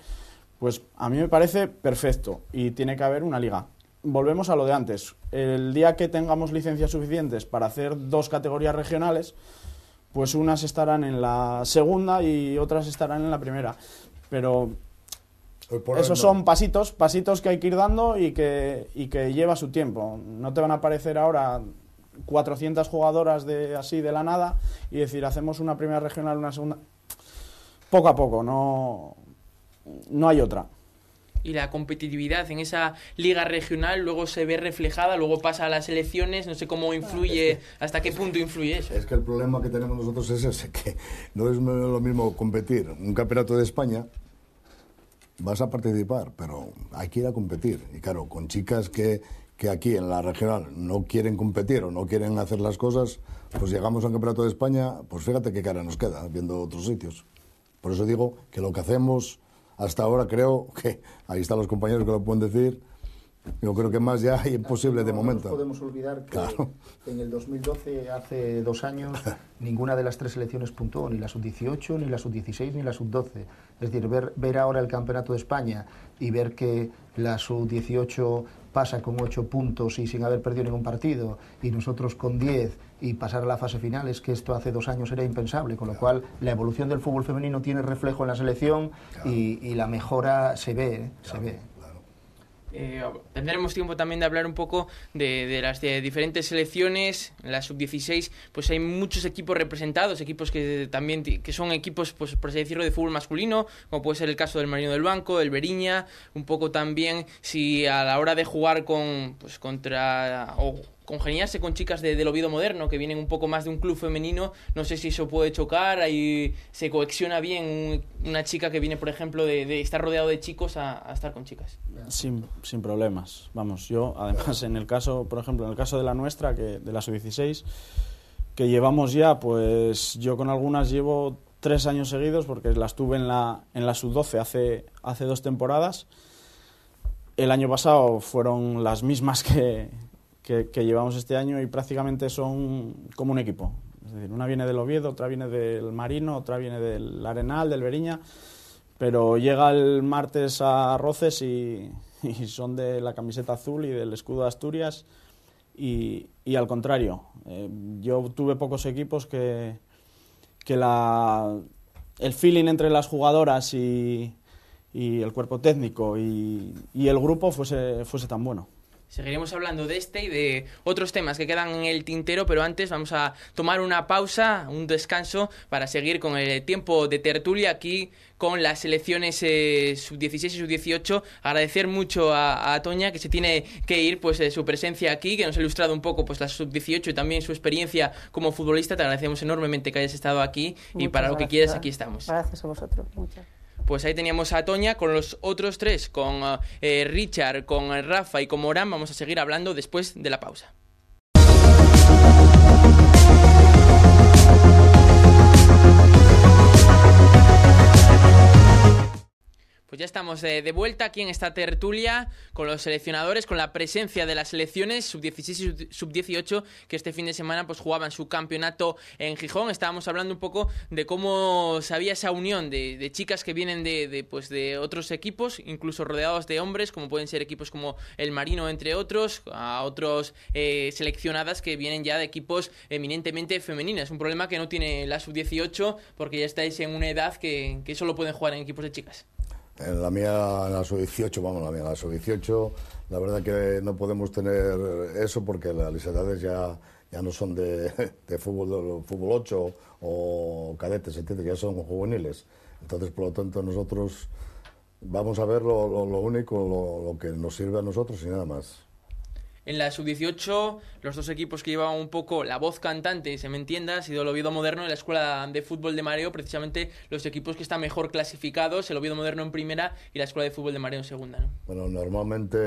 pues a mí me parece perfecto y tiene que haber una liga. Volvemos a lo de antes. El día que tengamos licencias suficientes para hacer dos categorías regionales, pues unas estarán en la segunda y otras estarán en la primera. Pero esos son pasitos, pasitos que hay que ir dando y que, y que lleva su tiempo. No te van a aparecer ahora 400 jugadoras de así de la nada y decir, hacemos una primera regional, una segunda. Poco a poco, no, no hay otra. Y la competitividad en esa liga regional luego se ve reflejada, luego pasa a las elecciones, no sé cómo influye, hasta qué punto influye eso. Es que el problema que tenemos nosotros es ese, que no es lo mismo competir un campeonato de España, vas a participar, pero hay que ir a competir. Y claro, con chicas que, que aquí en la regional no quieren competir o no quieren hacer las cosas, pues llegamos al campeonato de España, pues fíjate qué cara nos queda viendo otros sitios. Por eso digo que lo que hacemos hasta ahora creo que, ahí están los compañeros que lo pueden decir, yo creo que más ya es imposible de momento. No podemos olvidar que en el 2012, hace dos años, ninguna de las tres selecciones puntuó, ni la sub-18, ni la sub-16, ni la sub-12. Es decir, ver, ver ahora el Campeonato de España y ver que la sub-18 pasa con ocho puntos y sin haber perdido ningún partido, y nosotros con diez y pasar a la fase final, es que esto hace dos años era impensable, con lo cual la evolución del fútbol femenino tiene reflejo en la selección y, la mejora se ve, se ve. Eh, tendremos tiempo también de hablar un poco de, las diferentes selecciones, la sub-16, pues hay muchos equipos representados, equipos que también que son equipos, pues por así decirlo, de fútbol masculino, como puede ser el caso del Marino del Banco, el Beriña, un poco también si a la hora de jugar con pues contra congeniarse con chicas de, del ovido moderno, que vienen un poco más de un club femenino, no sé si eso puede chocar, ahí se coexiona bien una chica que viene, por ejemplo, de, estar rodeado de chicos a, estar con chicas. Sin, problemas, vamos, yo además en el caso, por ejemplo, en el caso de la nuestra, que de la sub-16, que llevamos ya, pues yo con algunas llevo tres años seguidos, porque las tuve en la, en la sub-12 hace, hace dos temporadas, el año pasado fueron las mismas que, que, llevamos este año y prácticamente son como un equipo. Es decir, una viene del Oviedo, otra viene del Marino, otra viene del Arenal, del Beriña, pero llega el martes a Roces y, son de la camiseta azul y del escudo de Asturias y, al contrario. Eh, yo tuve pocos equipos que, que la, el feeling entre las jugadoras y, el cuerpo técnico y, y el grupo fuese, fuese tan bueno. Seguiremos hablando de este y de otros temas que quedan en el tintero, pero antes vamos a tomar una pausa, un descanso, para seguir con el tiempo de tertulia aquí con las elecciones eh, sub-16 y sub-18. Agradecer mucho a, Toña que se tiene que ir, pues eh, su presencia aquí, que nos ha ilustrado un poco pues la sub-18 y también su experiencia como futbolista. Te agradecemos enormemente que hayas estado aquí y para lo que quieras aquí estamos. Gracias a vosotros. Muchas pues ahí teníamos a Toña con los otros tres, con eh, Richard, con eh, Rafa y con Morán. Vamos a seguir hablando después de la pausa. Pues ya estamos eh, de vuelta aquí en esta tertulia con los seleccionadores, con la presencia de las selecciones sub-16 y sub-18 que este fin de semana pues jugaban su campeonato en Gijón. Estábamos hablando un poco de cómo se había esa unión de, chicas que vienen pues, de, otros equipos, incluso rodeados de hombres, como pueden ser equipos como el Marino, entre otros, a otros eh, seleccionadas que vienen ya de equipos eminentemente femeninas. Un problema que no tiene la sub-18 porque ya estáis en una edad que solo pueden jugar en equipos de chicas. En la mía, en la sub-18, vamos, la mía, la sub-18, la verdad que no podemos tener eso porque las edades ya, ya no son de, fútbol, fútbol 8 o cadetes, ¿entiendes? Ya son juveniles. Entonces, por lo tanto, nosotros vamos a ver lo, lo, único, lo, que nos sirve a nosotros y nada más. En la sub-18, los dos equipos que llevaban un poco la voz cantante, se me entienda, ha sido el Oviedo Moderno y la Escuela de Fútbol de Mareo, precisamente los equipos que están mejor clasificados, el Oviedo Moderno en primera y la Escuela de Fútbol de Mareo en segunda. Bueno, normalmente,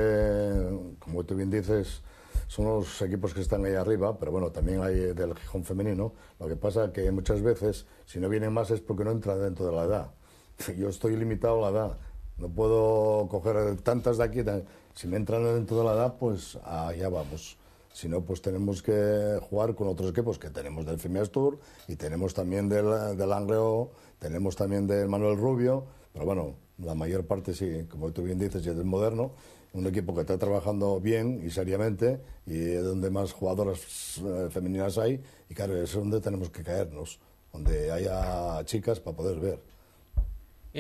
como tú bien dices, son los equipos que están ahí arriba, pero bueno, también hay del Gijón femenino. Lo que pasa es que muchas veces, si no vienen más es porque no entran dentro de la edad. Yo estoy limitado a la edad. No puedo coger tantas de aquí si me entran dentro de la edad, pues allá vamos. Si no, pues tenemos que jugar con otros equipos que tenemos del Femias Tour y tenemos también del, del Angleo, tenemos también del Manuel Rubio, pero bueno, la mayor parte sí, como tú bien dices, es del moderno, un equipo que está trabajando bien y seriamente y donde más jugadoras eh, femeninas hay y claro, es donde tenemos que caernos, donde haya chicas para poder ver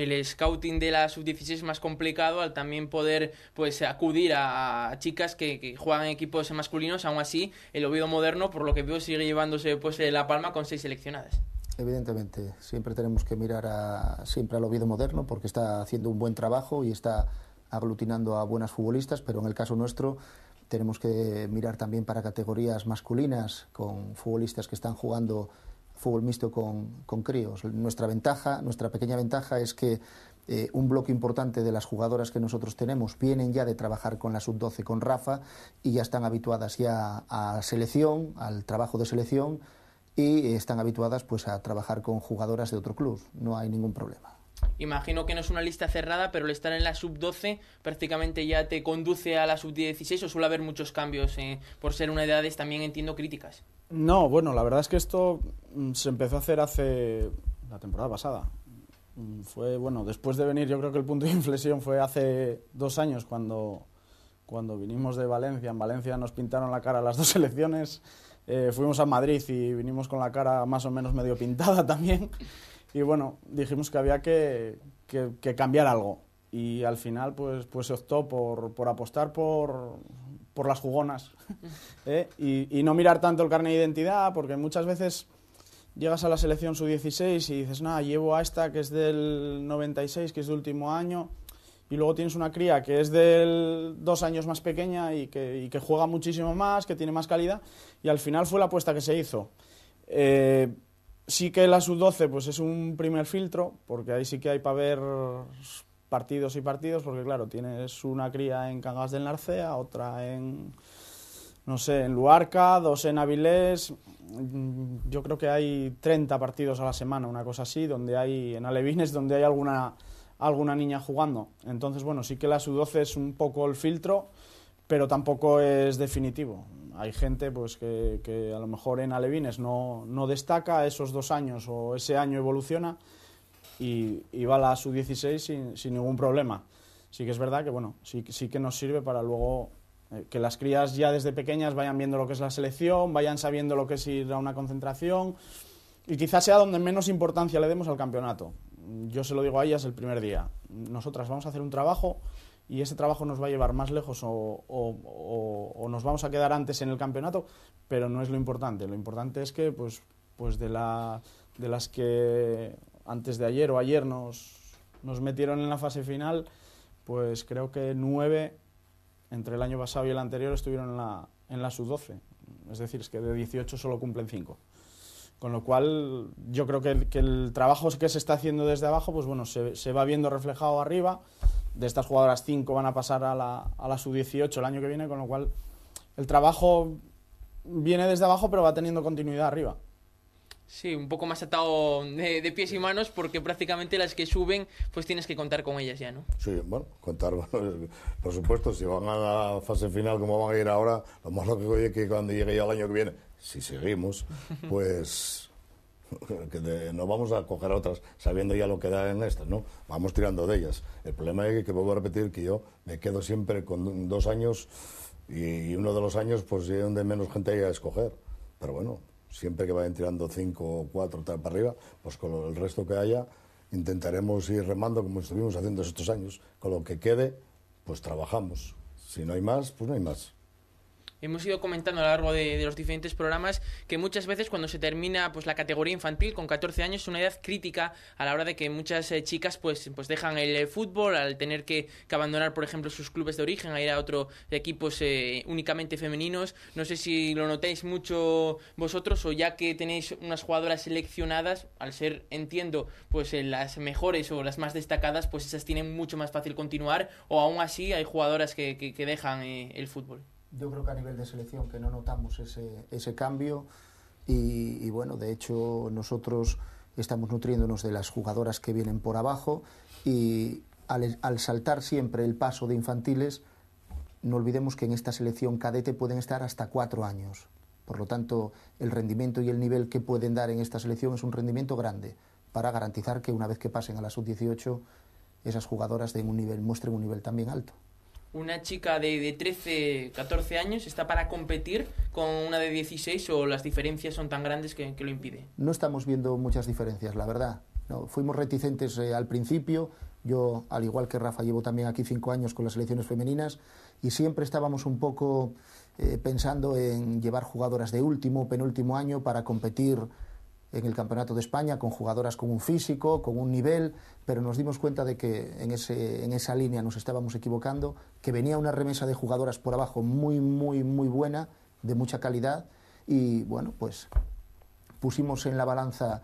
el scouting de la sub-16 es más complicado al también poder pues acudir a, chicas que, juegan juegan equipos masculinos. Aún así, el Oviedo moderno, por lo que veo, sigue llevándose pues eh, la palma con seis seleccionadas. Evidentemente, siempre tenemos que mirar a, siempre al Oviedo moderno porque está haciendo un buen trabajo y está aglutinando a buenas futbolistas, pero en el caso nuestro tenemos que mirar también para categorías masculinas con futbolistas que están jugando fútbol mixto con, con críos. Nuestra ventaja, nuestra pequeña ventaja es que eh, un bloque importante de las jugadoras que nosotros tenemos vienen ya de trabajar con la sub-12, con Rafa, y ya están habituadas ya a selección, al trabajo de selección, y están habituadas pues a trabajar con jugadoras de otro club. No hay ningún problema. Imagino que no es una lista cerrada, pero el estar en la sub-12 prácticamente ya te conduce a la sub-16 o suele haber muchos cambios eh, por ser una edades también entiendo críticas. No, bueno, la verdad es que esto mm, se empezó a hacer hace la temporada pasada. Mm, fue, bueno, después de venir, yo creo que el punto de inflexión fue hace dos años cuando, cuando vinimos de Valencia. En Valencia nos pintaron la cara las dos elecciones. Eh, fuimos a Madrid y vinimos con la cara más o menos medio pintada también. Y bueno, dijimos que había que, que, cambiar algo. Y al final, pues, pues se optó por apostar por por las jugonas ¿eh? y, no mirar tanto el carnet de identidad, porque muchas veces llegas a la selección sub-16 y dices, nada, llevo a esta que es del 96, que es de último año, y luego tienes una cría que es del dos años más pequeña y que, juega muchísimo más, que tiene más calidad, y al final fue la apuesta que se hizo. Eh, sí que la sub-12 pues es un primer filtro, porque ahí sí que hay para ver partidos y partidos, porque claro, tienes una cría en Cangas del Narcea, otra en, no sé, en Luarca, dos en Avilés. Mm, yo creo que hay 30 partidos a la semana, una cosa así, donde hay, en Alevines, donde hay alguna, alguna niña jugando. Entonces, bueno, sí que la su 12 es un poco el filtro, pero tampoco es definitivo. Hay gente pues, que, a lo mejor en Alevines no, no destaca esos dos años o ese año evoluciona y, va a la sub-16 sin, ningún problema. Sí que es verdad que, bueno, sí, sí que nos sirve para luego eh, que las crías ya desde pequeñas vayan viendo lo que es la selección, vayan sabiendo lo que es ir a una concentración y quizás sea donde menos importancia le demos al campeonato. Yo se lo digo a ellas el primer día. Nosotras vamos a hacer un trabajo y ese trabajo nos va a llevar más lejos o, o, o, nos vamos a quedar antes en el campeonato, pero no es lo importante. Lo importante es que, pues, pues de, la, de las que antes de ayer o ayer nos, metieron en la fase final, pues creo que nueve entre el año pasado y el anterior estuvieron en la, en la sub-12. Es decir, es que de 18 solo cumplen 5. Con lo cual, yo creo que el, trabajo que se está haciendo desde abajo, pues bueno, se, va viendo reflejado arriba. De estas jugadoras 5 van a pasar a la, a la sub-18 el año que viene, con lo cual el trabajo viene desde abajo, pero va teniendo continuidad arriba. Sí, un poco más atado de, pies y manos porque prácticamente las que suben pues tienes que contar con ellas ya, ¿no? Sí, bueno, contar, por supuesto, si van a la fase final como van a ir ahora, lo más lógico es que cuando llegue ya el año que viene, si seguimos, pues no vamos a coger otras sabiendo ya lo que da en estas, ¿no? Vamos tirando de ellas. El problema es que, vuelvo a repetir que yo me quedo siempre con dos años y, uno de los años pues es donde menos gente hay a escoger. Pero bueno, siempre que vayan tirando cinco o cuatro tal para arriba, pues con el resto que haya intentaremos ir remando como estuvimos haciendo estos años. Con lo que quede, pues trabajamos. Si no hay más, pues no hay más hemos ido comentando a lo largo de, los diferentes programas que muchas veces cuando se termina pues la categoría infantil con 14 años es una edad crítica a la hora de que muchas eh, chicas pues pues dejan el, eh, fútbol al tener que, abandonar por ejemplo sus clubes de origen a ir a otros equipos eh, únicamente femeninos no sé si lo notáis mucho vosotros o ya que tenéis unas jugadoras seleccionadas al ser entiendo pues las mejores o las más destacadas pues esas tienen mucho más fácil continuar o aún así hay jugadoras que, que dejan el fútbol yo creo que a nivel de selección que no notamos ese, cambio y, bueno, de hecho nosotros estamos nutriéndonos de las jugadoras que vienen por abajo y al, al saltar siempre el paso de infantiles, no olvidemos que en esta selección cadete pueden estar hasta cuatro años. Por lo tanto, el rendimiento y el nivel que pueden dar en esta selección es un rendimiento grande para garantizar que una vez que pasen a la sub-18, esas jugadoras den un nivel, muestren un nivel también alto una chica de, de 13, 14 años está para competir con una de 16 o las diferencias son tan grandes que, lo impide? No estamos viendo muchas diferencias, la verdad. No, fuimos reticentes eh, al principio. Yo, al igual que Rafa, llevo también aquí cinco años con las selecciones femeninas y siempre estábamos un poco eh, pensando en llevar jugadoras de último, penúltimo año para competir en el Campeonato de España con jugadoras con un físico, con un nivel, pero nos dimos cuenta de que en, ese, en esa línea nos estábamos equivocando, que venía una remesa de jugadoras por abajo muy, muy, muy buena, de mucha calidad, y bueno, pues pusimos en la balanza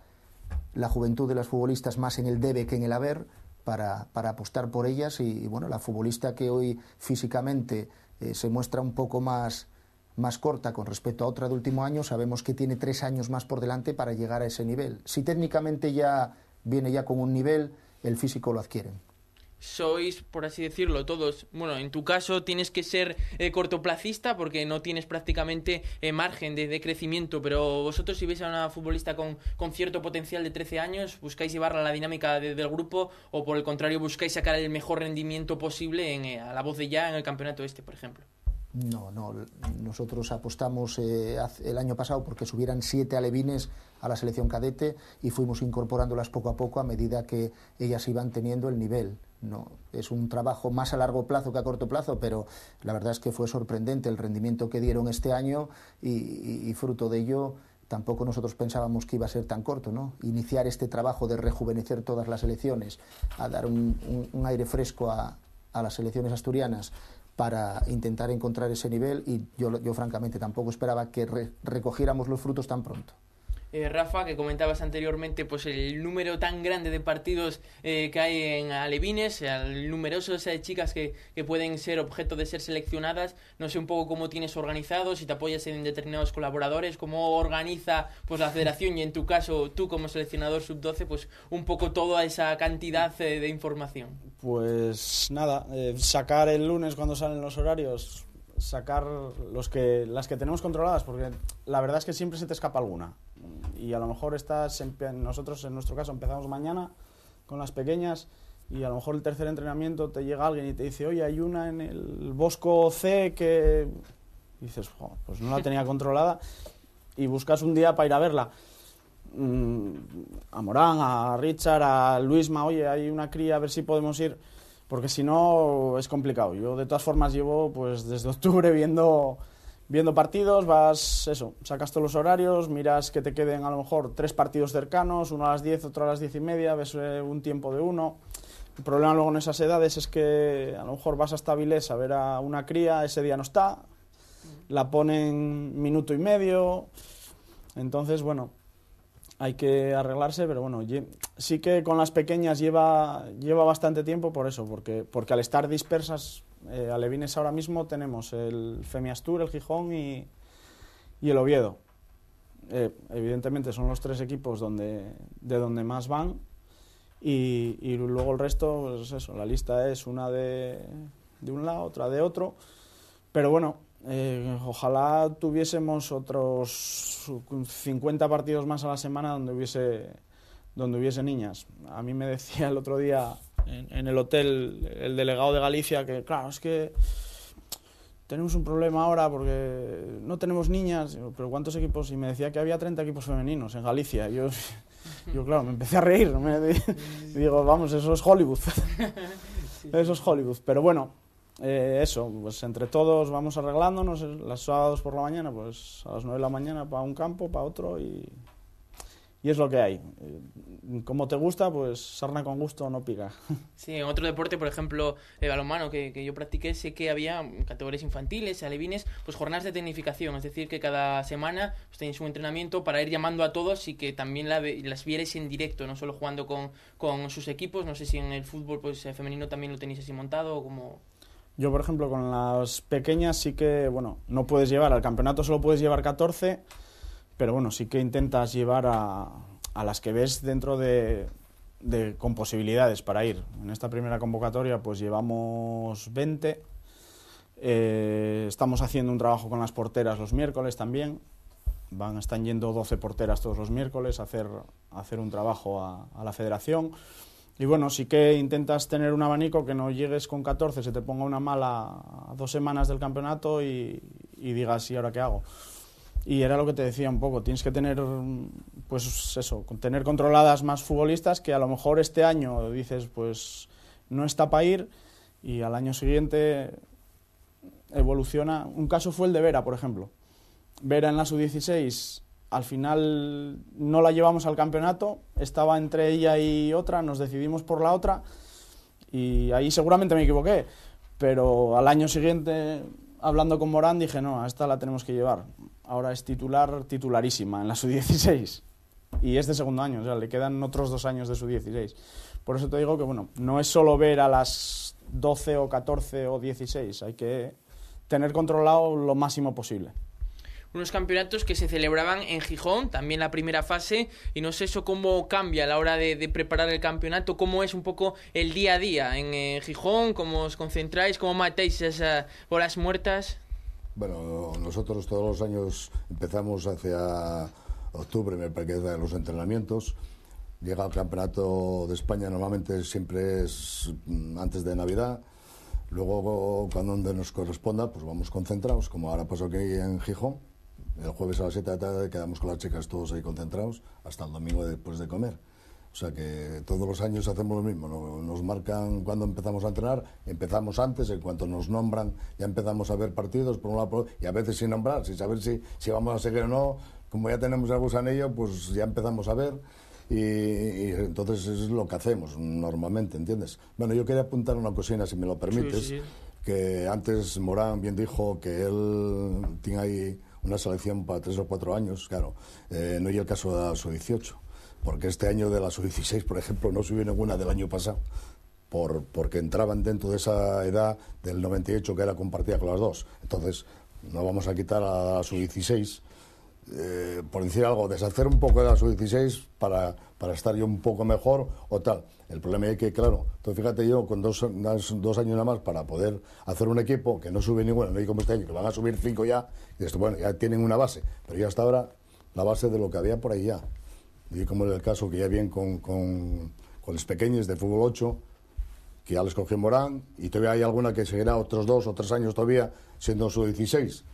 la juventud de las futbolistas más en el debe que en el haber para, apostar por ellas y, bueno, la futbolista que hoy físicamente eh, se muestra un poco más más corta con respecto a otra de último año, sabemos que tiene tres años más por delante para llegar a ese nivel. Si técnicamente ya viene ya con un nivel, el físico lo adquiere sois, por así decirlo, todos, bueno, en tu caso tienes que ser eh, cortoplacista porque no tienes prácticamente eh, margen de, crecimiento, pero vosotros si veis a una futbolista con, con cierto potencial de 13 años, buscáis llevarla a la dinámica del grupo o por el contrario buscáis sacar el mejor rendimiento posible eh, a la voz de ya en el campeonato este, por ejemplo. No, no. Nosotros apostamos eh, el año pasado porque subieran siete alevines a la selección cadete y fuimos incorporándolas poco a poco a medida que ellas iban teniendo el nivel. No, es un trabajo más a largo plazo que a corto plazo, pero la verdad es que fue sorprendente el rendimiento que dieron este año y, fruto de ello tampoco nosotros pensábamos que iba a ser tan corto, ¿no? Iniciar este trabajo de rejuvenecer todas las elecciones, a dar un, aire fresco a, a las selecciones asturianas para intentar encontrar ese nivel y yo, francamente tampoco esperaba que recogiéramos los frutos tan pronto. Eh, Rafa, que comentabas anteriormente, pues el número tan grande de partidos eh, que hay en Alevines, el de chicas que, pueden ser objeto de ser seleccionadas. No sé un poco cómo tienes organizado, si te apoyas en determinados colaboradores, cómo organiza pues la federación y en tu caso tú como seleccionador sub-12, pues un poco toda esa cantidad eh, de información. Pues nada, sacar el lunes cuando salen los horarios sacar los que, las que tenemos controladas, porque la verdad es que siempre se te escapa alguna. Y a lo mejor estás, nosotros en nuestro caso empezamos mañana con las pequeñas y a lo mejor el tercer entrenamiento te llega alguien y te dice, oye, hay una en el Bosco C que... dices, pues no la tenía controlada y buscas un día para ir a verla. Mm, a Morán, a Richard, a Luisma, oye, hay una cría, a ver si podemos ir porque si no es complicado. Yo de todas formas llevo pues desde octubre viendo viendo partidos, vas eso, sacas todos los horarios, miras que te queden a lo mejor tres partidos cercanos, uno a las 10, otro a las diez y media, ves eh, un tiempo de uno. El problema luego en esas edades es que a lo mejor vas hasta Vilés a ver a una cría, ese día no está, la ponen minuto y medio. Entonces, bueno, hay que arreglarse, pero bueno, sí que con las pequeñas lleva, lleva bastante tiempo por eso, porque, porque al estar dispersas, eh, alevines ahora mismo tenemos el Femiastur, el Gijón y, el Oviedo. Eh, evidentemente son los tres equipos donde, de donde más van y, luego el resto, pues eso, la lista es una de, de un lado, otra de otro, pero bueno, eh, ojalá tuviésemos otros 50 partidos más a la semana donde hubiese, donde hubiese niñas. A mí me decía el otro día en, el hotel el delegado de Galicia que, claro, es que tenemos un problema ahora porque no tenemos niñas, pero ¿cuántos equipos? Y me decía que había 30 equipos femeninos en Galicia. Yo, yo claro, me empecé a reír. digo, vamos, eso es Hollywood. Eso es Hollywood. Pero bueno, eh, eso, pues entre todos vamos arreglándonos, eh, las sábados por la mañana, pues a las 9 de la mañana para un campo, para otro y, y es lo que hay. Eh, como te gusta, pues sarna con gusto no pica. Sí, en otro deporte, por ejemplo, el balonmano que, yo practiqué, sé que había categorías infantiles, alevines, pues jornadas de tecnificación, es decir, que cada semana pues, tenéis un entrenamiento para ir llamando a todos y que también las vieres en directo, no solo jugando con, sus equipos, no sé si en el fútbol pues femenino también lo tenéis así montado o como... Yo, por ejemplo, con las pequeñas sí que, bueno, no puedes llevar, al campeonato solo puedes llevar 14, pero bueno, sí que intentas llevar a, las que ves dentro de, con posibilidades para ir. En esta primera convocatoria pues llevamos 20, eh, estamos haciendo un trabajo con las porteras los miércoles también, Van, están yendo 12 porteras todos los miércoles a hacer, hacer un trabajo a la federación. Y bueno, sí que intentas tener un abanico que no llegues con 14, se te ponga una mala dos semanas del campeonato y, digas, ¿y ahora qué hago? Y era lo que te decía un poco, tienes que tener, pues eso, tener controladas más futbolistas que a lo mejor este año dices, pues no está para ir y al año siguiente evoluciona. Un caso fue el de Vera, por ejemplo. Vera en la sub-16 al final no la llevamos al campeonato, estaba entre ella y otra, nos decidimos por la otra y ahí seguramente me equivoqué, pero al año siguiente, hablando con Morán, dije, no, a esta la tenemos que llevar. Ahora es titular, titularísima en la sub-16 y es de segundo año, o le quedan otros dos años de sub-16. Por eso te digo que, bueno, no es solo ver a las 12 o 14 o 16, hay que tener controlado lo máximo posible unos campeonatos que se celebraban en Gijón, también la primera fase, y no sé eso cómo cambia a la hora de, preparar el campeonato, cómo es un poco el día a día en Gijón, cómo os concentráis, cómo matáis esas horas eh, muertas. Bueno, nosotros todos los años empezamos hacia octubre, me parece, los entrenamientos. Llega el campeonato de España, normalmente siempre es mm, antes de Navidad. Luego, cuando nos corresponda, pues vamos concentrados, como ahora pasó aquí en Gijón. El jueves a las 7 de la tarde quedamos con las chicas todos ahí concentrados hasta el domingo después de comer. O sea que todos los años hacemos lo mismo, nos marcan cuando empezamos a entrenar, empezamos antes, en cuanto nos nombran ya empezamos a ver partidos por un lado y a veces sin nombrar, sin saber si, si vamos a seguir o no, como ya tenemos algo en ello, pues ya empezamos a ver y, entonces es lo que hacemos normalmente, ¿entiendes? Bueno, yo quería apuntar una cocina, si me lo permites, que antes Morán bien dijo que él tiene ahí una selección para tres o cuatro años, claro, eh, no hay el caso de la sub-18, porque este año de la su 16 por ejemplo, no subió ninguna del año pasado, por, porque entraban dentro de esa edad del 98 que era compartida con las dos. Entonces, no vamos a quitar a la sub-16, eh, por decir algo, deshacer un poco de la sub-16 para, para estar yo un poco mejor o tal. El problema es que, claro, entonces fíjate yo, con dos, dos años nada más para poder hacer un equipo que no sube ninguno, no hay como este año, que van a subir cinco ya, y esto, bueno, ya tienen una base, pero ya hasta ahora la base de lo que había por ahí ya. Y como es el caso que ya bien con, los pequeños de fútbol 8, que ya les cogió Morán, y todavía hay alguna que seguirá otros dos o tres años todavía siendo su 16.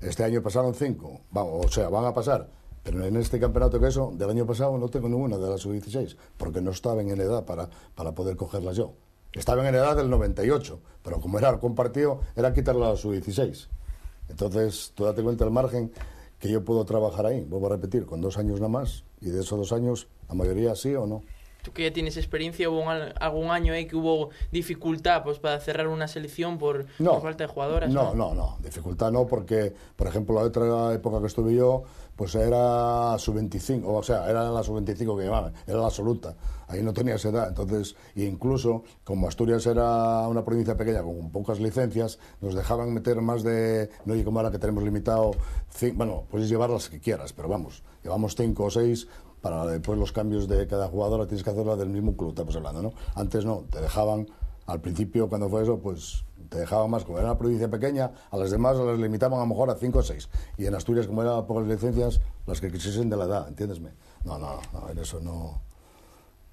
Este año pasaron cinco, vamos, o sea, van a pasar pero en este campeonato que eso, del año pasado no tengo ninguna de las sub-16, porque no estaba en edad para, para poder cogerlas yo. Estaba en edad del 98, pero como era compartido, era quitarla a la sub-16. Entonces, tú date cuenta el margen que yo puedo trabajar ahí, vuelvo a repetir, con dos años nada más, y de esos dos años, la mayoría sí o no tú que ya tienes experiencia, hubo algún año eh, que hubo dificultad pues, para cerrar una selección por, falta de jugadoras. No, no, no, dificultad no, porque, por ejemplo, la otra época que estuve yo, pues era sub-25, o sea, era la sub-25 que llevaban, era la absoluta, ahí no tenías edad, entonces, e incluso, como Asturias era una provincia pequeña con pocas licencias, nos dejaban meter más de, no sé como ahora que tenemos limitado, bueno, puedes llevar las que quieras, pero vamos, llevamos cinco o seis para después los cambios de cada jugador la tienes que hacerla del mismo club, estamos hablando, ¿no? Antes no, te dejaban, al principio cuando fue eso, pues te dejaban más, como era una provincia pequeña, a las demás las limitaban a lo mejor a 5 o 6. Y en Asturias, como era pocas licencias, las que quisiesen de la edad, ¿entiendes? No, no, no, en eso no.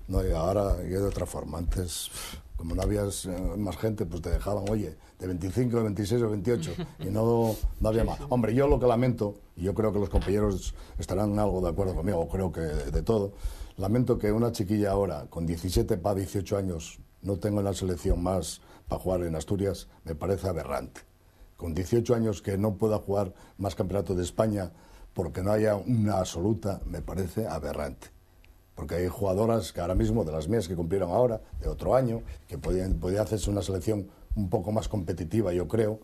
No, y ahora yo de otra forma. Antes, como no había eh, más gente, pues te dejaban, oye, de 25, de 26 o 28. Y no, no había más. Hombre, yo lo que lamento, y yo creo que los compañeros estarán algo de acuerdo conmigo, creo que de todo, lamento que una chiquilla ahora, con 17 para 18 años, no tenga la selección más para jugar en Asturias, me parece aberrante. Con 18 años que no pueda jugar más campeonato de España porque no haya una absoluta, me parece aberrante porque hay jugadoras que ahora mismo, de las mías que cumplieron ahora, de otro año, que podían, podía hacerse una selección un poco más competitiva, yo creo,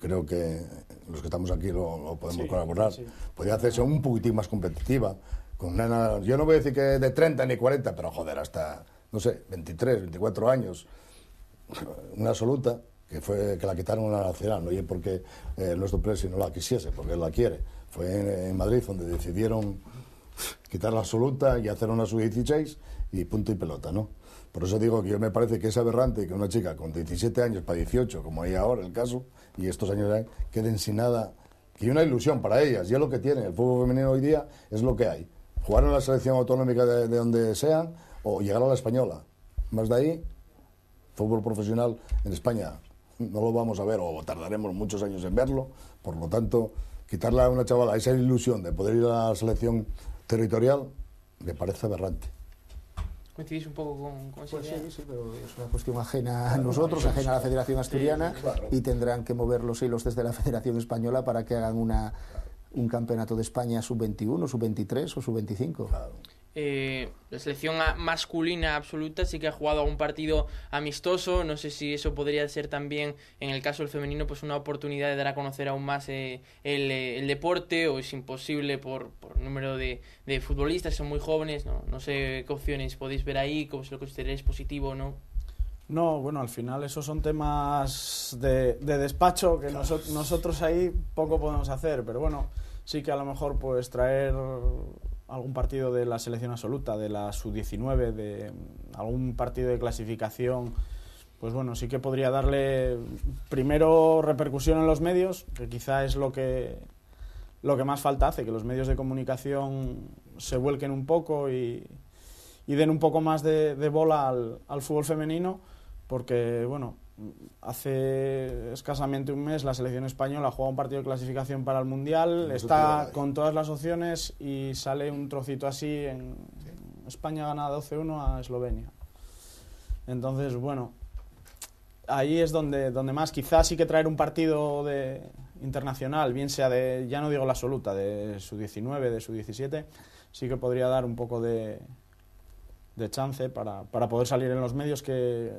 creo que los que estamos aquí lo, podemos colaborar, podía hacerse un poquitín más competitiva, con una, yo no voy a decir que de 30 ni 40, pero joder, hasta, no sé, 23, 24 años, una absoluta, que fue que la quitaron a la nacional, no y porque eh, nuestro presidente no la quisiese, porque él la quiere. Fue en Madrid donde decidieron quitar la absoluta y hacer una sub-16 y punto y pelota, ¿no? Por eso digo que yo me parece que es aberrante que una chica con 17 años para 18, como hay ahora el caso, y estos años queden sin nada, que una ilusión para ellas, y es lo que tiene, el fútbol femenino hoy día es lo que hay. Jugar en la selección autonómica de, donde sean o llegar a la española. Más de ahí, fútbol profesional en España no lo vamos a ver o tardaremos muchos años en verlo, por lo tanto, quitarle a una chavala esa ilusión de poder ir a la selección territorial me parece aberrante. ¿Coincidís un poco con, con pues Sí, sí, pero es una cuestión ajena a nosotros, ajena a la Federación Asturiana, y tendrán que mover los hilos desde la Federación Española para que hagan una, un campeonato de España sub-21, sub-23 o sub-25. Eh, la selección masculina absoluta sí que ha jugado a un partido amistoso. No sé si eso podría ser también, en el caso del femenino, pues una oportunidad de dar a conocer aún más eh, eh, el, deporte, o es imposible por, por número de, futbolistas, son muy jóvenes. No, sé qué opciones podéis ver ahí, cómo es lo consideráis positivo o no. No, bueno, al final esos son temas de, despacho que nosotros ahí poco podemos hacer, pero bueno, sí que a lo mejor pues traer algún partido de la selección absoluta, de la sub-19, de mm, algún partido de clasificación, pues bueno, sí que podría darle primero repercusión en los medios, que quizá es lo que, lo que más falta hace, que los medios de comunicación se vuelquen un poco y, den un poco más de, bola al, al fútbol femenino, porque bueno, hace escasamente un mes la selección española juega un partido de clasificación para el Mundial, está con todas las opciones y sale un trocito así. En España gana 12-1 a Eslovenia. Entonces, bueno, ahí es donde, donde más. Quizás sí que traer un partido de internacional, bien sea de, ya no digo la absoluta, de su 19, de su 17, sí que podría dar un poco de, de chance para, poder salir en los medios, que,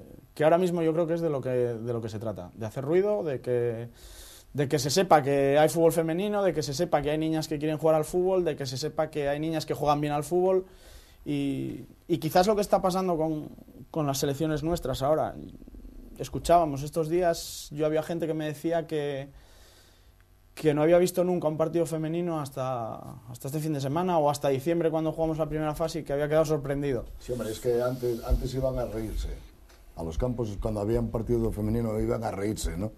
ahora mismo yo creo que es de lo que, de lo que se trata, de hacer ruido, de que, de que se sepa que hay fútbol femenino, de que se sepa que hay niñas que quieren jugar al fútbol, de que se sepa que hay niñas que juegan bien al fútbol. Y, quizás lo que está pasando con, con las selecciones nuestras ahora, escuchábamos estos días, yo había gente que me decía que que no había visto nunca un partido femenino hasta, hasta este fin de semana o hasta diciembre cuando jugamos la primera fase y que había quedado sorprendido. Sí, hombre, es que antes, antes iban a reírse. A los campos cuando había un partido femenino iban a reírse, ¿no?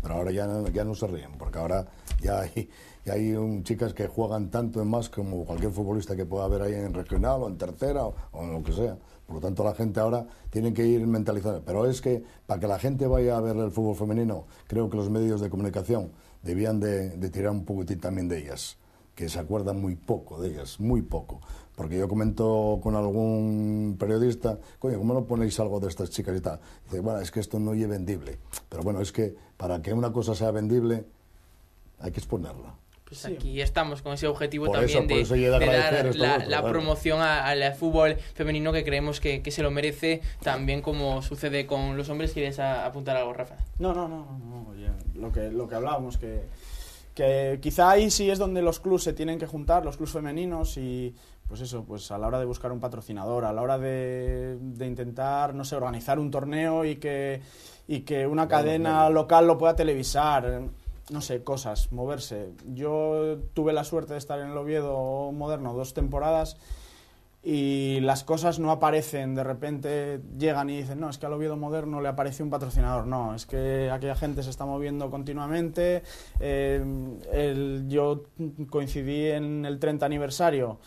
Pero ahora ya ya no se ríen, porque ahora ya hay y hay un, chicas que juegan tanto en más como cualquier futbolista que pueda haber ahí en regional o en tercera o, en lo que sea. Por lo tanto, la gente ahora tiene que ir mentalizada. Pero es que para que la gente vaya a ver el fútbol femenino, creo que los medios de comunicación debían de, tirar un poquitín también de ellas, que se acuerdan muy poco de ellas, muy poco. Porque yo comento con algún periodista, coño, ¿cómo no ponéis algo de estas chicas y tal? dice, bueno, es que esto no es vendible. Pero bueno, es que para que una cosa sea vendible, hay que exponerla. Pues aquí estamos con ese objetivo también de, dar la, promoción al fútbol femenino que creemos que, se lo merece, también como sucede con los hombres. ¿Quieres apuntar algo, Rafa? No, no, no, no, lo, que, lo que hablábamos, que, que quizá ahí sí es donde los clubes se tienen que juntar, los clubes femeninos y pues eso, pues a la hora de buscar un patrocinador, a la hora de, intentar, no sé, organizar un torneo y que, y que una cadena local lo pueda televisar no sé, cosas, moverse. Yo tuve la suerte de estar en el Oviedo moderno dos temporadas y las cosas no aparecen, de repente llegan y dicen, no, es que al Oviedo Moderno le aparece un patrocinador, no, es que aquella gente se está moviendo continuamente, eh, yo coincidí en el 30 aniversario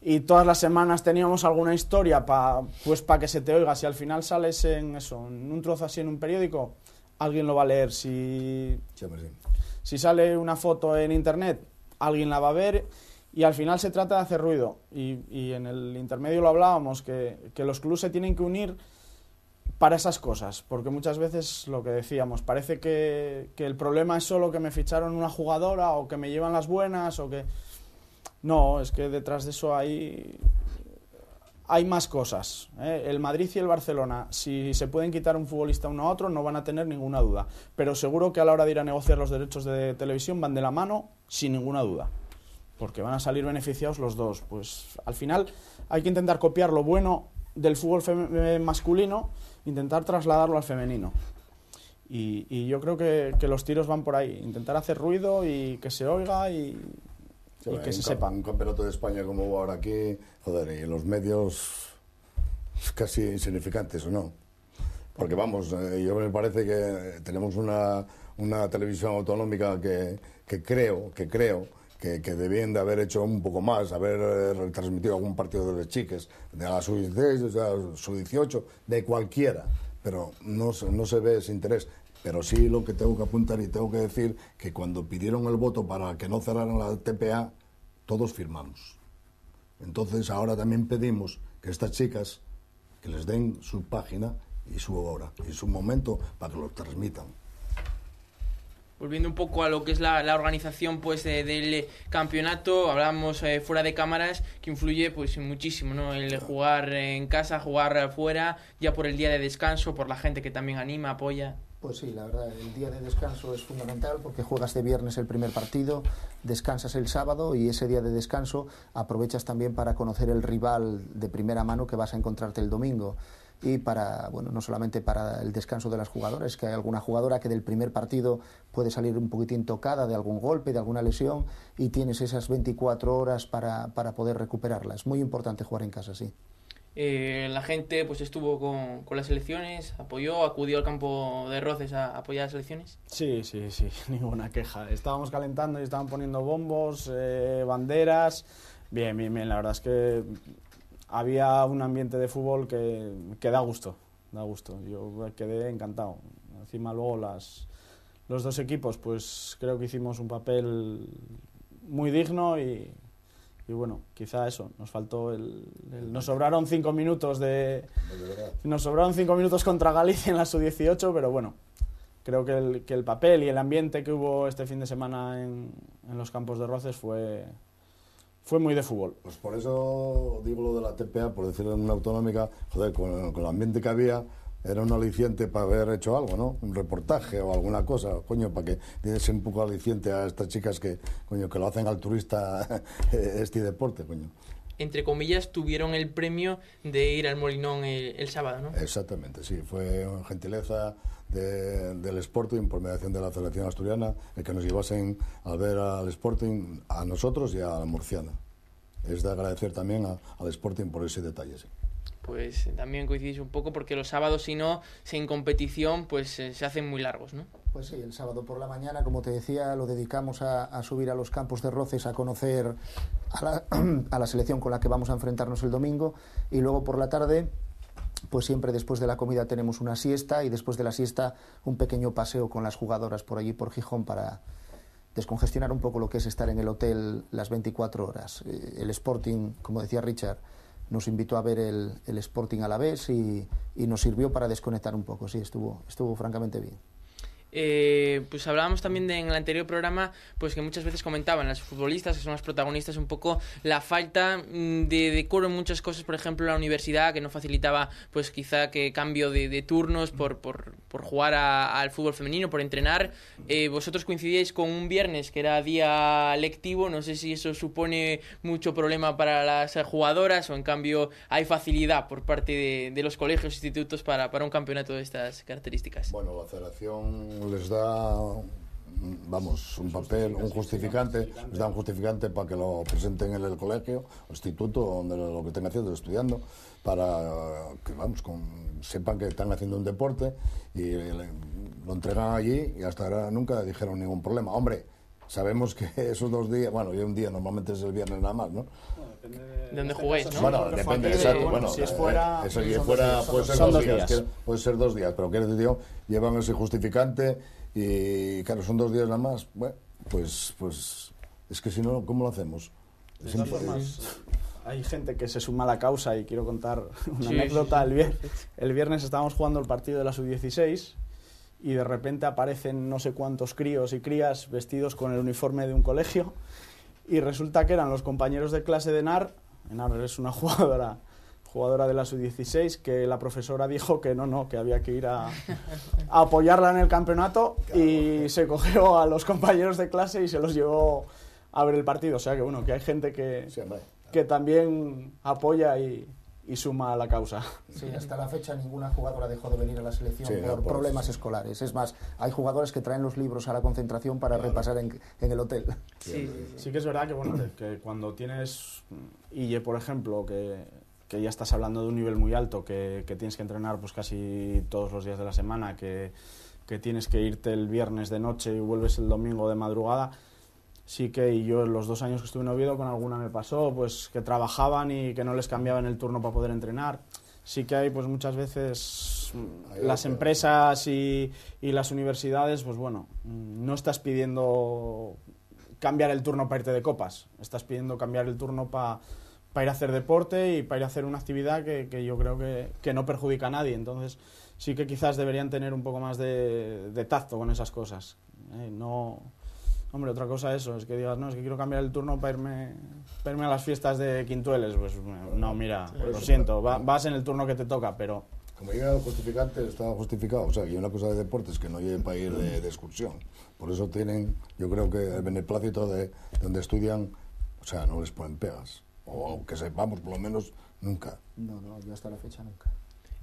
y todas las semanas teníamos alguna historia para pues, para que se te oiga, si al final sales en eso, en un trozo así en un periódico, alguien lo va a leer. Si, si sale una foto en internet, alguien la va a ver y al final se trata de hacer ruido. Y, en el intermedio lo hablábamos, que, los clubes se tienen que unir para esas cosas, porque muchas veces lo que decíamos, parece que, que el problema es solo que me ficharon una jugadora o que me llevan las buenas o que... No, es que detrás de eso hay hay más cosas. ¿eh? El Madrid y el Barcelona, si se pueden quitar un futbolista uno a otro, no van a tener ninguna duda. Pero seguro que a la hora de ir a negociar los derechos de televisión van de la mano sin ninguna duda. Porque van a salir beneficiados los dos. Pues al final hay que intentar copiar lo bueno del fútbol eh, masculino, intentar trasladarlo al femenino. Y, yo creo que, que los tiros van por ahí. Intentar hacer ruido y que se oiga y que se sepa. Un campeonato de España como hubo ahora aquí, joder, y los medios casi insignificantes, ¿o no? Porque vamos, eh, yo me parece que tenemos una, una televisión autonómica que, que creo, que creo, que, que, debían de haber hecho un poco más, haber eh, retransmitido algún partido de los chiques, de la sub-16, de la sub-18, de cualquiera, pero no, no se ve ese interés. Pero sí lo que tengo que apuntar y tengo que decir que cuando pidieron el voto para que no cerraran la TPA, todos firmamos. Entonces ahora también pedimos que estas chicas que les den su página y su hora y su momento para que lo transmitan. Volviendo un poco a lo que es la, organización pues del campeonato, hablamos eh, fuera de cámaras, que influye pues muchísimo, ¿no? El jugar en casa, jugar fuera, ya por el día de descanso, por la gente que también anima, apoya. Pues sí, la verdad, el día de descanso es fundamental porque juegas de viernes el primer partido, descansas el sábado y ese día de descanso aprovechas también para conocer el rival de primera mano que vas a encontrarte el domingo y para, bueno, no solamente para el descanso de las jugadoras, que hay alguna jugadora que del primer partido puede salir un poquitín tocada de algún golpe, de alguna lesión, y tienes esas 24 horas para, para poder recuperarla. Es muy importante jugar en casa, sí. Eh, la gente pues estuvo con, las elecciones, apoyó, acudió al campo de Roces a apoyar las elecciones. Sí, sí, sí, ninguna queja. Estábamos calentando y estaban poniendo bombos, eh, banderas. Bien, bien, bien. La verdad es que había un ambiente de fútbol que, que da gusto, da gusto. Yo quedé encantado. Encima luego las, los dos equipos, pues creo que hicimos un papel muy digno y y bueno, quizá eso, nos faltó el, nos sobraron cinco minutos de, nos sobraron cinco minutos contra Galicia en la sub-18, pero bueno, creo que el, que el, papel y el ambiente que hubo este fin de semana en, en los campos de Roces fue, fue muy de fútbol. Pues por eso digo lo de la TPA, por decirlo en una autonómica, joder, con, con el ambiente que había, era un aliciente para haber hecho algo, ¿no? Un reportaje o alguna cosa, coño, para que tienes un poco aliciente a estas chicas que, coño, que lo hacen al turista eh, este deporte, coño. Entre comillas, tuvieron el premio de ir al Molinón el, sábado, ¿no? Exactamente, sí. Fue una gentileza del Sporting por mediación de la Federación Asturiana el que nos llevasen a ver al Sporting a nosotros y a la Murciana. Es de agradecer también al Sporting por ese detalle, sí pues eh, también coincidís un poco porque los sábados, si no, sin competición, pues eh, se hacen muy largos, ¿no? Pues sí, el sábado por la mañana, como te decía, lo dedicamos a, subir a los campos de roces, a conocer a la, a la selección con la que vamos a enfrentarnos el domingo y luego por la tarde pues siempre después de la comida tenemos una siesta y después de la siesta un pequeño paseo con las jugadoras por allí, por Gijón, para descongestionar un poco lo que es estar en el hotel las 24 horas. Eh, el Sporting, como decía Richard, nos invitó a ver el, Sporting a la vez y, nos sirvió para desconectar un poco. Sí, estuvo, estuvo francamente bien. Eh, pues hablábamos también en el anterior programa, pues que muchas veces comentaban las futbolistas, que son las protagonistas, un poco la falta mm, de decoro en muchas cosas, por ejemplo, la universidad, que no facilitaba, pues quizá que cambio de, turnos por, por, jugar al fútbol femenino, por entrenar. Eh, vosotros coincidíais con un viernes que era día lectivo, no sé si eso supone mucho problema para las jugadoras o en cambio hay facilidad por parte de, los colegios, institutos para, para un campeonato de estas características. Bueno, la federación les da vamos, un papel, un justificante, les da un justificante para que lo presenten en el colegio, instituto, donde lo que estén haciendo, estudiando, para que, vamos, sepan que están haciendo un deporte y lo entregan allí y hasta ahora nunca dijeron ningún problema. Hombre, sabemos que esos dos días, bueno, y un día normalmente es el viernes nada más, ¿no? de, este juguéis, ¿no? Bueno, depende, exacto. si fuera, puede ser dos, días, puede ser dos días, pero quiero decir, ese justificante y claro, son dos días nada más. Bueno, pues, pues es que si no, ¿cómo lo hacemos? hay gente que se suma a la causa y quiero contar una anécdota. el viernes estábamos jugando el partido de la sub-16 y de repente aparecen no sé cuántos críos y crías vestidos con el uniforme de un colegio y resulta que eran los compañeros de clase de NAR, NAR es una jugadora jugadora de la sub-16, que la profesora dijo que no, no, que había que ir a, apoyarla en el campeonato y se cogió a los compañeros de clase y se los llevó a ver el partido. O sea que bueno, que hay gente que, que también apoya y, y suma a la causa. Sí, hasta la fecha ninguna jugadora dejó de venir a la selección por, problemas escolares. Es más, hay jugadores que traen los libros a la concentración para repasar en, el hotel. Sí. sí que es verdad que, bueno, que cuando tienes mm, IE, por ejemplo, que, que, ya estás hablando de un nivel muy alto, que, que, tienes que entrenar pues casi todos los días de la semana, que, que tienes que irte el viernes de noche y vuelves el domingo de madrugada sí que yo yo los dos años que estuve en Oviedo con alguna me pasó, pues que trabajaban y que no les cambiaban el turno para poder entrenar. Sí que hay pues muchas veces las empresas y, las universidades, pues bueno, no estás pidiendo cambiar el turno para irte de copas, estás pidiendo cambiar el turno para ir a hacer deporte y para ir a hacer una actividad que, yo creo que, no perjudica a nadie. Entonces sí que quizás deberían tener un poco más de, tacto con esas cosas. Eh, no, Hombre, otra cosa eso, es que digas, no, es que quiero cambiar el turno para irme, a las fiestas de Quintueles. Pues eh, no, mira, lo siento, vas en el turno que te toca, pero... Como llega el justificante, estaba justificado. O sea, que hay una cosa de deportes que no lleguen para ir de, excursión. Por eso tienen, yo creo que el beneplácito de donde estudian, o sea, no les ponen pegas. O que sepamos, por lo menos, nunca. No, no, ya hasta la fecha nunca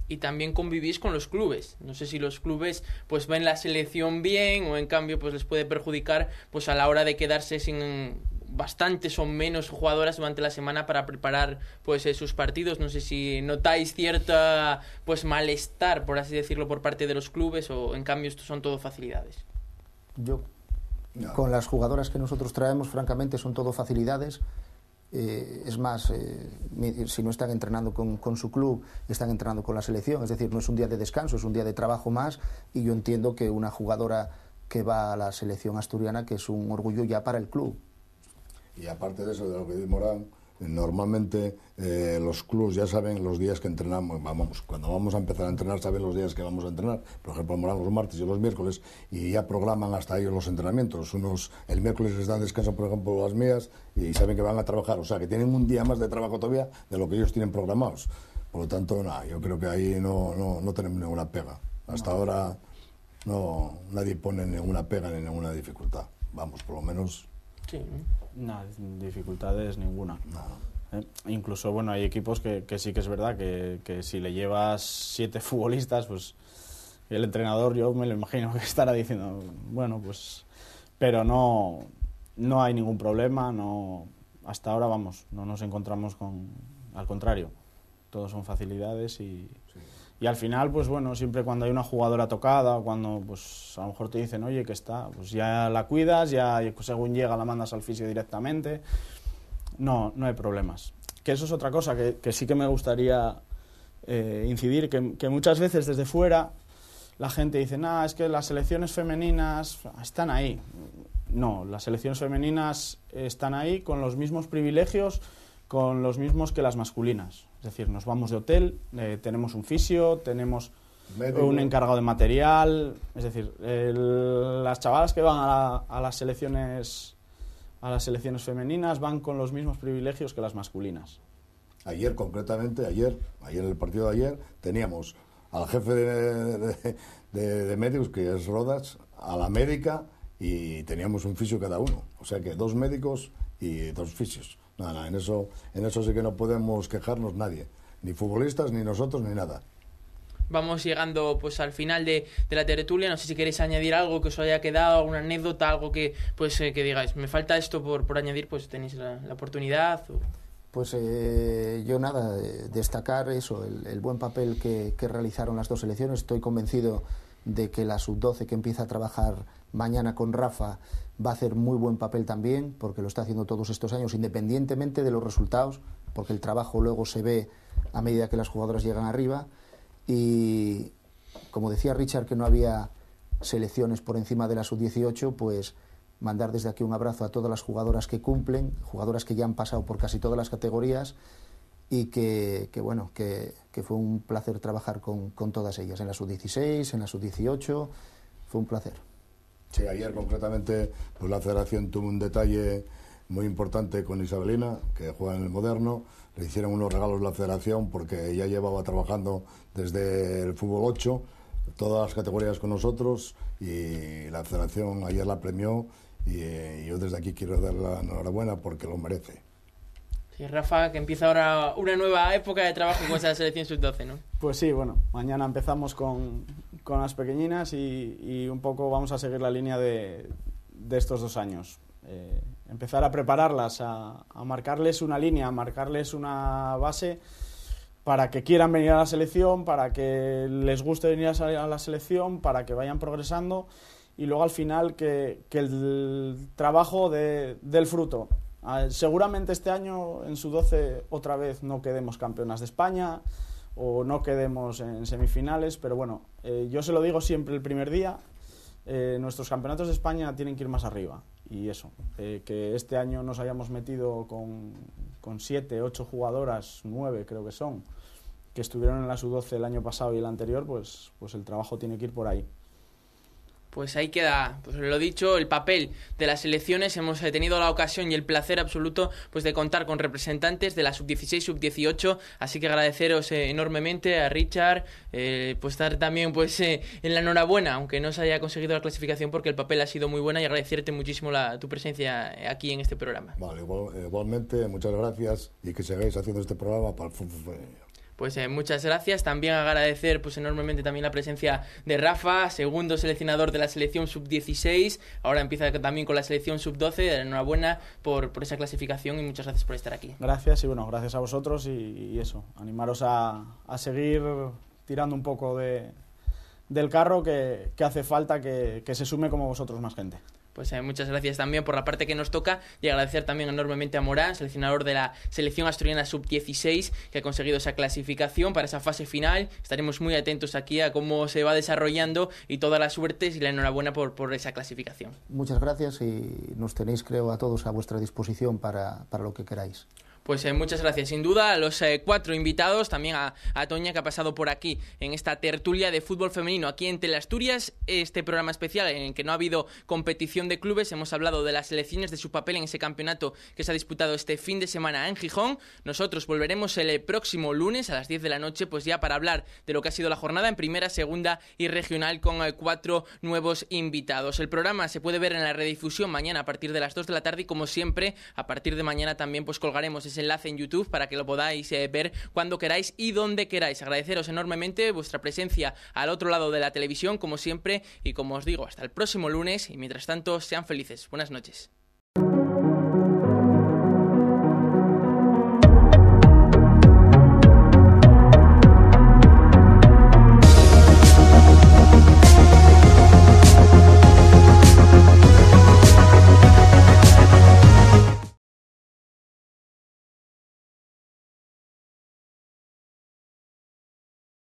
y también convivís con los clubes. No sé si los clubes pues ven la selección bien o en cambio pues les puede perjudicar pues a la hora de quedarse sin bastantes o menos jugadoras durante la semana para preparar pues eh, sus partidos. No sé si notáis cierta pues malestar, por así decirlo, por parte de los clubes o en cambio estos son todo facilidades. Yo con las jugadoras que nosotros traemos, francamente, son todo facilidades. Eh, es más, eh, si no están entrenando con, con, su club, están entrenando con la selección, es decir, no es un día de descanso, es un día de trabajo más y yo entiendo que una jugadora que va a la selección asturiana, que es un orgullo ya para el club. Y aparte de eso, de lo que dice Morán, Normalmente eh, los clubes ya saben los días que entrenamos, vamos, cuando vamos a empezar a entrenar saben los días que vamos a entrenar, por ejemplo, los martes y los miércoles y ya programan hasta ellos los entrenamientos. Unos el miércoles les dan descanso, por ejemplo, las mías y saben que van a trabajar, o sea, que tienen un día más de trabajo todavía de lo que ellos tienen programados. Por lo tanto, nada, yo creo que ahí no, no, tenemos ninguna pega. Hasta ahora no nadie pone ninguna pega ni ninguna dificultad. Vamos, por lo menos. Sí. No, dificultades ninguna. Eh, incluso, bueno, hay equipos que, sí que es verdad que, si le llevas siete futbolistas, pues el entrenador yo me lo imagino que estará diciendo, bueno, pues... Pero no, no hay ningún problema, no... Hasta ahora, vamos, no nos encontramos con... Al contrario, todos son facilidades y, y al final, pues bueno, siempre cuando hay una jugadora tocada cuando pues a lo mejor te dicen, oye, que está, pues ya la cuidas, ya pues según llega la mandas al fisio directamente. No, no hay problemas. Que eso es otra cosa que, sí que me gustaría eh, incidir, que, que, muchas veces desde fuera la gente dice, ah, es que las selecciones femeninas están ahí. No, las selecciones femeninas están ahí con los mismos privilegios, con los mismos que las masculinas. Es decir, nos vamos de hotel, eh, tenemos un fisio, tenemos un encargado de material. Es decir, las chavalas que van a, las selecciones a las selecciones femeninas van con los mismos privilegios que las masculinas. Ayer, concretamente, ayer, ayer el partido de ayer, teníamos al jefe de, de, de médicos, que es Rodas, a la médica y teníamos un fisio cada uno. O sea que dos médicos y dos fisios. No, en eso, en eso sí que no podemos quejarnos nadie, ni futbolistas, ni nosotros, ni nada. Vamos llegando pues al final de, la tertulia. No sé si queréis añadir algo que os haya quedado, alguna anécdota, algo que pues eh, que digáis, me falta esto por, por añadir, pues tenéis la, oportunidad. Pues eh, yo nada, eh, destacar eso, el, buen papel que, que, realizaron las dos selecciones. Estoy convencido de que la sub-12 que empieza a trabajar mañana con Rafa va a hacer muy buen papel también, porque lo está haciendo todos estos años, independientemente de los resultados, porque el trabajo luego se ve a medida que las jugadoras llegan arriba. Y como decía Richard, que no había selecciones por encima de la sub-18, pues mandar desde aquí un abrazo a todas las jugadoras que cumplen, jugadoras que ya han pasado por casi todas las categorías y que, bueno, que, fue un placer trabajar con, con todas ellas, en la sub-16, en la sub-18, fue un placer. Sí, ayer concretamente pues la federación tuvo un detalle muy importante con Isabelina, que juega en el Moderno. Le hicieron unos regalos a la federación porque ella llevaba trabajando desde el fútbol 8, todas las categorías con nosotros, y la federación ayer la premió y eh, yo desde aquí quiero darle la enhorabuena porque lo merece. Rafa, que empieza ahora una nueva época de trabajo con esa selección sub-12, ¿no? Pues sí, bueno, mañana empezamos con, las pequeñinas y, un poco vamos a seguir la línea de, estos dos años. Eh, empezar a prepararlas, a, marcarles una línea, a marcarles una base para que quieran venir a la selección, para que les guste venir a la selección, para que vayan progresando y luego al final que, el trabajo de, del fruto, Ah, seguramente este año en su 12 otra vez no quedemos campeonas de España o no quedemos en semifinales, pero bueno, eh, yo se lo digo siempre el primer día, eh, nuestros campeonatos de España tienen que ir más arriba y eso, eh, que este año nos hayamos metido con, con siete, ocho jugadoras, nueve creo que son, que estuvieron en la su 12 el año pasado y el anterior, pues, pues el trabajo tiene que ir por ahí. Pues ahí queda, pues lo dicho, el papel de las elecciones. Hemos tenido la ocasión y el placer absoluto pues de contar con representantes de la sub-16, sub-18. Así que agradeceros eh, enormemente a Richard, eh, pues estar también pues eh, en la enhorabuena, aunque no se haya conseguido la clasificación porque el papel ha sido muy buena y agradecerte muchísimo tu presencia eh, aquí en este programa. Vale, igualmente, muchas gracias y que sigáis haciendo este programa para el pues eh, muchas gracias. También agradecer pues enormemente también la presencia de Rafa, segundo seleccionador de la selección sub-16. Ahora empieza también con la selección sub-12. Enhorabuena por, por, esa clasificación y muchas gracias por estar aquí. Gracias y bueno, gracias a vosotros y, eso, animaros a, seguir tirando un poco de, del carro que, hace falta que se sume como vosotros más gente. Pues eh, muchas gracias también por la parte que nos toca y agradecer también enormemente a Morán, seleccionador de la selección asturiana sub-16, que ha conseguido esa clasificación para esa fase final. Estaremos muy atentos aquí a cómo se va desarrollando y toda la suerte y la enhorabuena por, esa clasificación. Muchas gracias y nos tenéis, creo, a todos a vuestra disposición para lo que queráis. Pues eh, muchas gracias, sin duda, a los eh, cuatro invitados, también a, Toña que ha pasado por aquí en esta tertulia de fútbol femenino aquí en Telasturias, este programa especial en el que no ha habido competición de clubes, hemos hablado de las selecciones, de su papel en ese campeonato que se ha disputado este fin de semana en Gijón. Nosotros volveremos el eh, próximo lunes a las 10 de la noche, pues ya para hablar de lo que ha sido la jornada en primera, segunda y regional con cuatro nuevos invitados. El programa se puede ver en la redifusión mañana a partir de las 2 de la tarde y como siempre, a partir de mañana también pues colgaremos enlace en YouTube para que lo podáis eh, ver cuando queráis y donde queráis. Agradeceros enormemente vuestra presencia al otro lado de la televisión, como siempre, y como os digo, hasta el próximo lunes y mientras tanto, sean felices. Buenas noches.